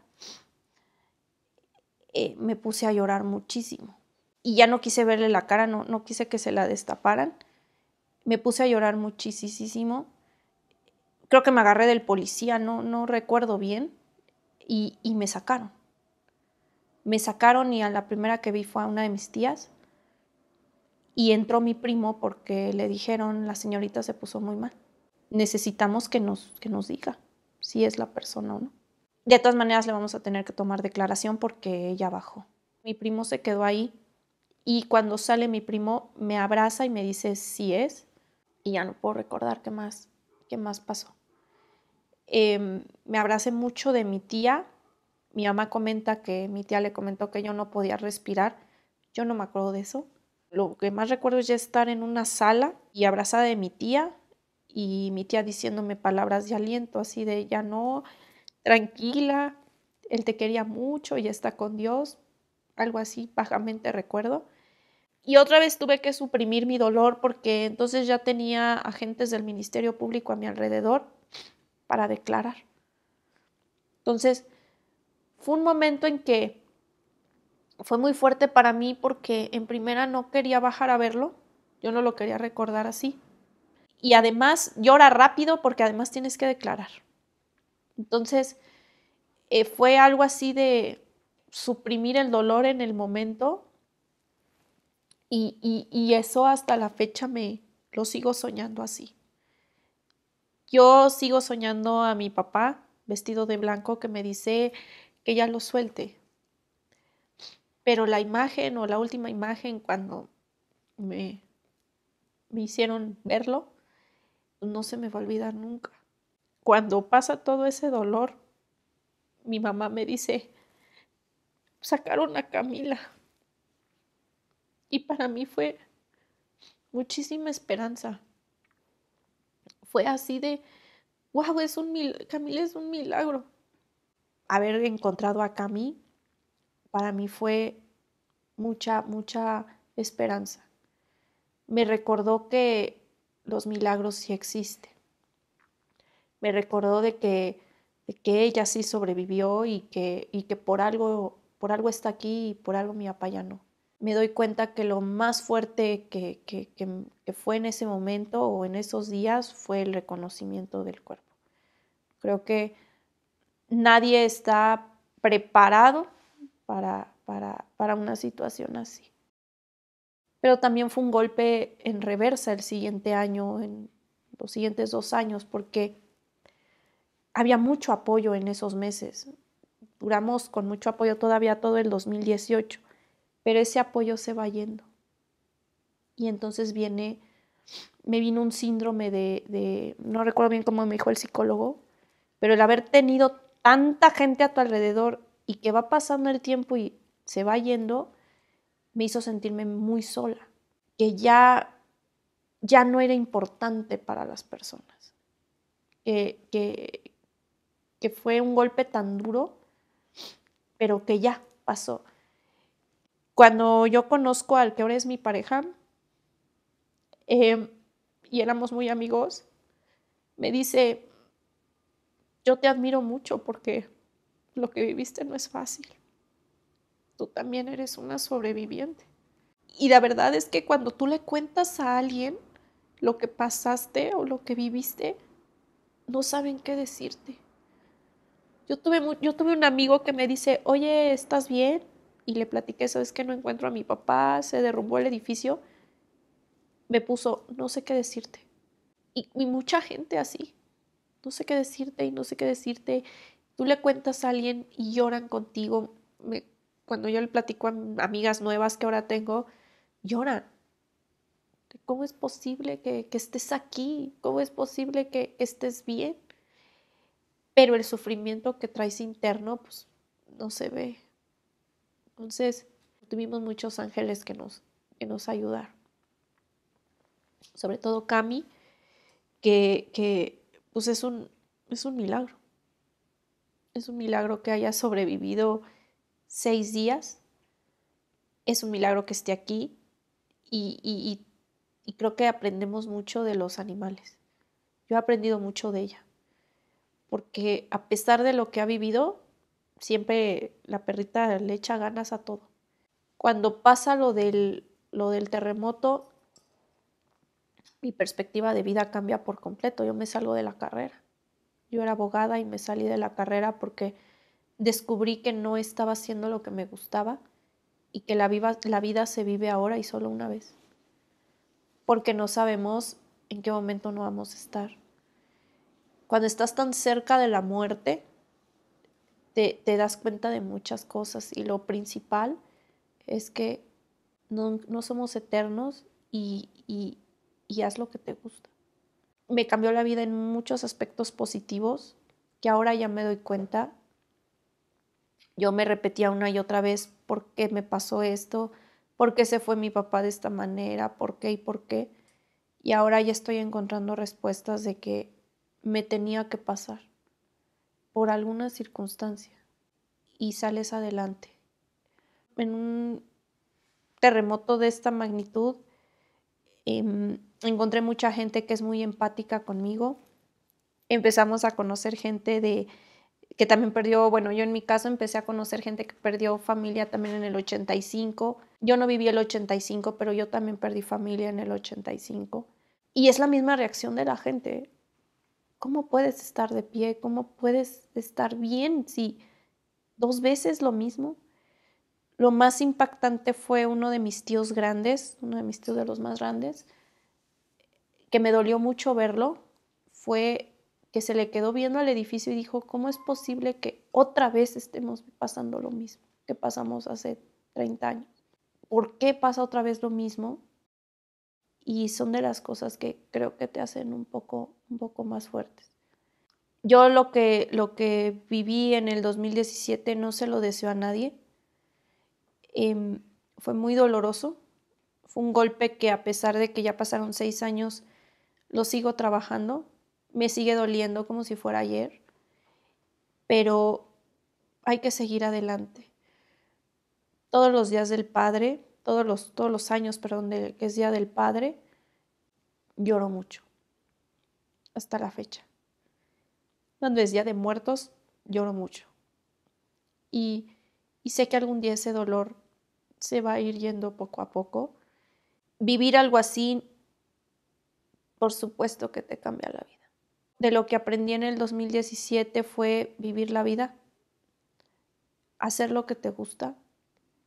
eh, me puse a llorar muchísimo. Y ya no quise verle la cara, no, no quise que se la destaparan me puse a llorar muchísimo. Creo que me agarré del policía, no, no recuerdo bien, y, me sacaron. Me sacaron y a la primera que vi fue a una de mis tías y entró mi primo porque le dijeron la señorita se puso muy mal. Necesitamos que nos, que nos diga si es la persona o no. De todas maneras le vamos a tener que tomar declaración porque ella bajó. Mi primo se quedó ahí y cuando sale mi primo me abraza y me dice si es y ya no puedo recordar qué más, qué más pasó. Em, me abracé mucho de mi tía. Mi mamá comenta que mi tía le comentó que yo no podía respirar. Yo no me acuerdo de eso. Lo que más recuerdo es ya estar en una sala y abrazada de mi tía y mi tía diciéndome palabras de aliento, así de ya no, tranquila, él te quería mucho, y está con Dios, algo así, vagamente recuerdo. Y otra vez tuve que suprimir mi dolor porque entonces ya tenía agentes del Ministerio Público a mi alrededor para declarar. Entonces, fue un momento en que fue muy fuerte para mí porque en primera no quería bajar a verlo, yo no lo quería recordar así. Y además llora rápido porque además tienes que declarar. Entonces, eh, fue algo así de suprimir el dolor en el momento y, y, eso hasta la fecha me lo sigo soñando así. Yo sigo soñando a mi papá vestido de blanco que me dice que ya lo suelte. Pero la imagen o la última imagen cuando me, me hicieron verlo, no se me va a olvidar nunca. Cuando pasa todo ese dolor, mi mamá me dice, sacaron a Camila. Y para mí fue muchísima esperanza. Fue así de, wow, es un Camila es un milagro. Haber encontrado a Cami para mí fue mucha, mucha esperanza. Me recordó que los milagros sí existen. Me recordó de que, que ella sí sobrevivió y que, y que por algo, por algo está aquí y por algo mi papá ya no me doy cuenta que lo más fuerte que, fue en ese momento o en esos días fue el reconocimiento del cuerpo. Creo que nadie está preparado para, para una situación así. Pero también fue un golpe en reversa el siguiente año, en los siguientes dos años, porque había mucho apoyo en esos meses. Duramos con mucho apoyo todavía todo el 2018 pero ese apoyo se va yendo. Y entonces viene, me vino un síndrome de, de, no recuerdo bien cómo me dijo el psicólogo, pero el haber tenido tanta gente a tu alrededor y que va pasando el tiempo y se va yendo, me hizo sentirme muy sola, que ya, ya no era importante para las personas, que, que, que fue un golpe tan duro, pero que ya pasó. Cuando yo conozco al que ahora es mi pareja em, y éramos muy amigos, me dice, yo te admiro mucho porque lo que viviste no es fácil. Tú también eres una sobreviviente. Y la verdad es que cuando tú le cuentas a alguien lo que pasaste o lo que viviste, no saben qué decirte. Yo tuve, yo tuve un amigo que me dice, oye, ¿estás bien? y le platiqué, sabes que no encuentro a mi papá, se derrumbó el edificio, me puso, no sé qué decirte. Y, mucha gente así, no sé qué decirte y no sé qué decirte. Tú le cuentas a alguien y lloran contigo. cuando yo le platico a amigas nuevas que ahora tengo, lloran. ¿Cómo es posible que, que estés aquí? ¿Cómo es posible que estés bien? Pero el sufrimiento que traes interno, pues no se ve. Entonces, tuvimos muchos ángeles que nos, que nos ayudaron. Sobre todo Cami, que, pues es un, es un milagro. Es un milagro que haya sobrevivido seis días. Es un milagro que esté aquí. Y, y creo que aprendemos mucho de los animales. Yo he aprendido mucho de ella. Porque a pesar de lo que ha vivido, siempre la perrita le echa ganas a todo. Cuando pasa lo del, lo del terremoto, mi perspectiva de vida cambia por completo. Yo me salgo de la carrera. Yo era abogada y me salí de la carrera porque descubrí que no estaba haciendo lo que me gustaba y que la, la vida se vive ahora y solo una vez. Porque no sabemos en qué momento no vamos a estar. Cuando estás tan cerca de la muerte, te, das cuenta de muchas cosas y lo principal es que no, no somos eternos y, y, y haz lo que te gusta. Me cambió la vida en muchos aspectos positivos que ahora ya me doy cuenta. Yo me repetía una y otra vez por qué me pasó esto, por qué se fue mi papá de esta manera, por qué y por qué. Y ahora ya estoy encontrando respuestas de que me tenía que pasar por alguna circunstancia y sales adelante. En un terremoto de esta magnitud em, encontré mucha gente que es muy empática conmigo. Empezamos a conocer gente de que también perdió, bueno, yo en mi caso empecé a conocer gente que perdió familia también en el 85. Yo no viví el 85, pero yo también perdí familia en el 85. Y es la misma reacción de la gente. ¿Cómo puedes estar de pie? ¿Cómo puedes estar bien si dos veces lo mismo? Lo más impactante fue uno de mis tíos grandes, uno de mis tíos de los más grandes, que me dolió mucho verlo, fue que se le quedó viendo al edificio y dijo, ¿cómo es posible que otra vez estemos pasando lo mismo que pasamos hace 30 años? ¿Por qué pasa otra vez lo mismo? Y son de las cosas que creo que te hacen un poco un poco más fuertes. Yo lo que, lo que viví en el 2017 no se lo deseo a nadie. Em, fue muy doloroso. Fue un golpe que a pesar de que ya pasaron seis años, lo sigo trabajando. Me sigue doliendo como si fuera ayer. Pero hay que seguir adelante. Todos los días del Padre, todos los, todos los años, perdón, que es Día del Padre, lloro mucho hasta la fecha. Cuando es Día de Muertos, lloro mucho. Y, sé que algún día ese dolor se va a ir yendo poco a poco. Vivir algo así, por supuesto que te cambia la vida. De lo que aprendí en el 2017 fue vivir la vida, hacer lo que te gusta,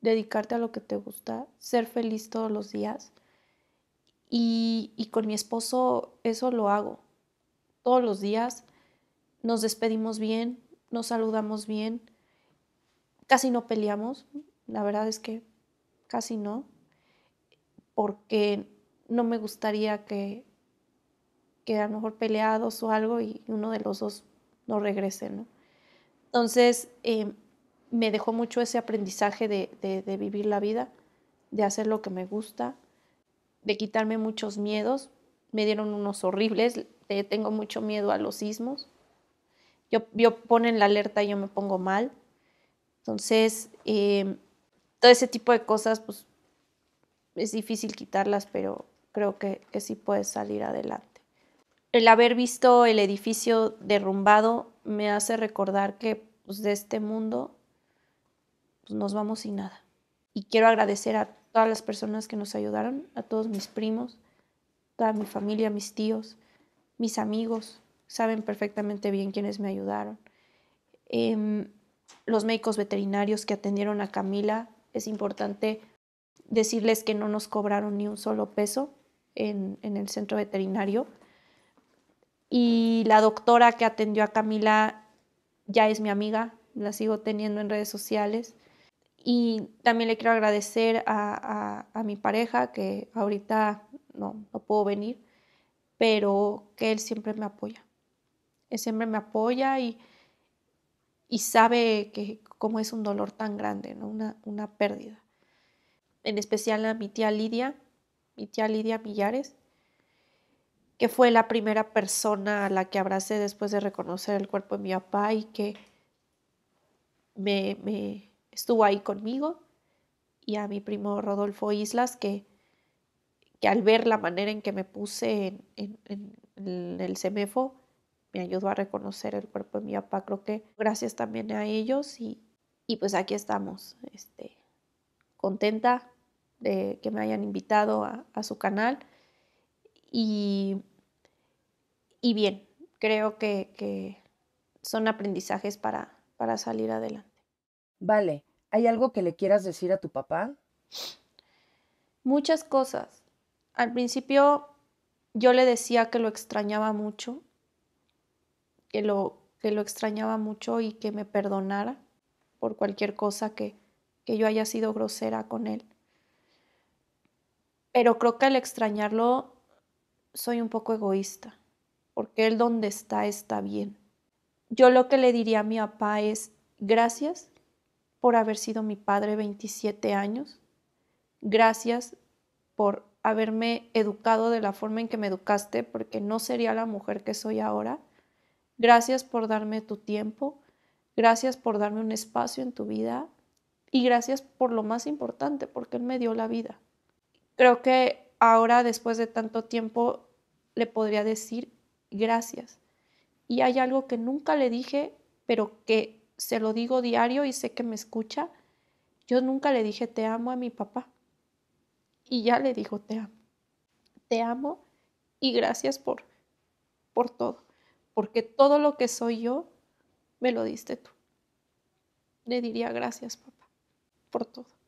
dedicarte a lo que te gusta, ser feliz todos los días. y con mi esposo eso lo hago todos los días, nos despedimos bien, nos saludamos bien, casi no peleamos, la verdad es que casi no, porque no me gustaría que, a lo mejor peleados o algo y uno de los dos no regrese, ¿no? Entonces, em, me dejó mucho ese aprendizaje de, de vivir la vida, de hacer lo que me gusta, de quitarme muchos miedos. Me dieron unos horribles, este, tengo mucho miedo a los sismos. Yo, yo ponen la alerta y yo me pongo mal. Entonces, em, todo ese tipo de cosas, pues es difícil quitarlas, pero creo que, sí puedes salir adelante. El haber visto el edificio derrumbado me hace recordar que pues, de este mundo pues, nos vamos sin nada. Y quiero agradecer a todas las personas que nos ayudaron, a todos mis primos, toda mi familia, a mis tíos, mis amigos saben perfectamente bien quiénes me ayudaron. Em, los médicos veterinarios que atendieron a Camila, es importante decirles que no nos cobraron ni un solo peso en, el centro veterinario. Y la doctora que atendió a Camila ya es mi amiga, la sigo teniendo en redes sociales. Y también le quiero agradecer a, a, a mi pareja que ahorita no, no puedo venir, pero que Él siempre me apoya. Él siempre me apoya y, y sabe que cómo es un dolor tan grande, ¿no? una, una pérdida. En especial a mi tía Lidia, mi tía Lidia Millares, que fue la primera persona a la que abracé después de reconocer el cuerpo de mi papá y que me, me estuvo ahí conmigo, y a mi primo Rodolfo Islas, que que al ver la manera en que me puse en, el CEMEFO, me ayudó a reconocer el cuerpo de mi papá. Creo que gracias también a ellos y, pues aquí estamos. Este, contenta de que me hayan invitado a, su canal y, y bien, creo que, que, son aprendizajes para, para salir adelante. Vale, ¿hay algo que le quieras decir a tu papá? Muchas cosas al principio yo le decía que lo extrañaba mucho, que lo, que lo extrañaba mucho y que me perdonara por cualquier cosa que, que yo haya sido grosera con él. Pero creo que al extrañarlo soy un poco egoísta, porque él donde está está bien. Yo lo que le diría a mi papá es gracias por haber sido mi padre 27 años, gracias por haberme educado de la forma en que me educaste, porque no sería la mujer que soy ahora. Gracias por darme tu tiempo, gracias por darme un espacio en tu vida y gracias por lo más importante, porque Él me dio la vida. Creo que ahora, después de tanto tiempo, le podría decir gracias. Y hay algo que nunca le dije, pero que se lo digo diario y sé que me escucha. Yo nunca le dije te amo a mi papá. Y ya le dijo, te amo. Te amo y gracias por, por todo. Porque todo lo que soy yo, me lo diste tú. Le diría gracias, papá, por todo.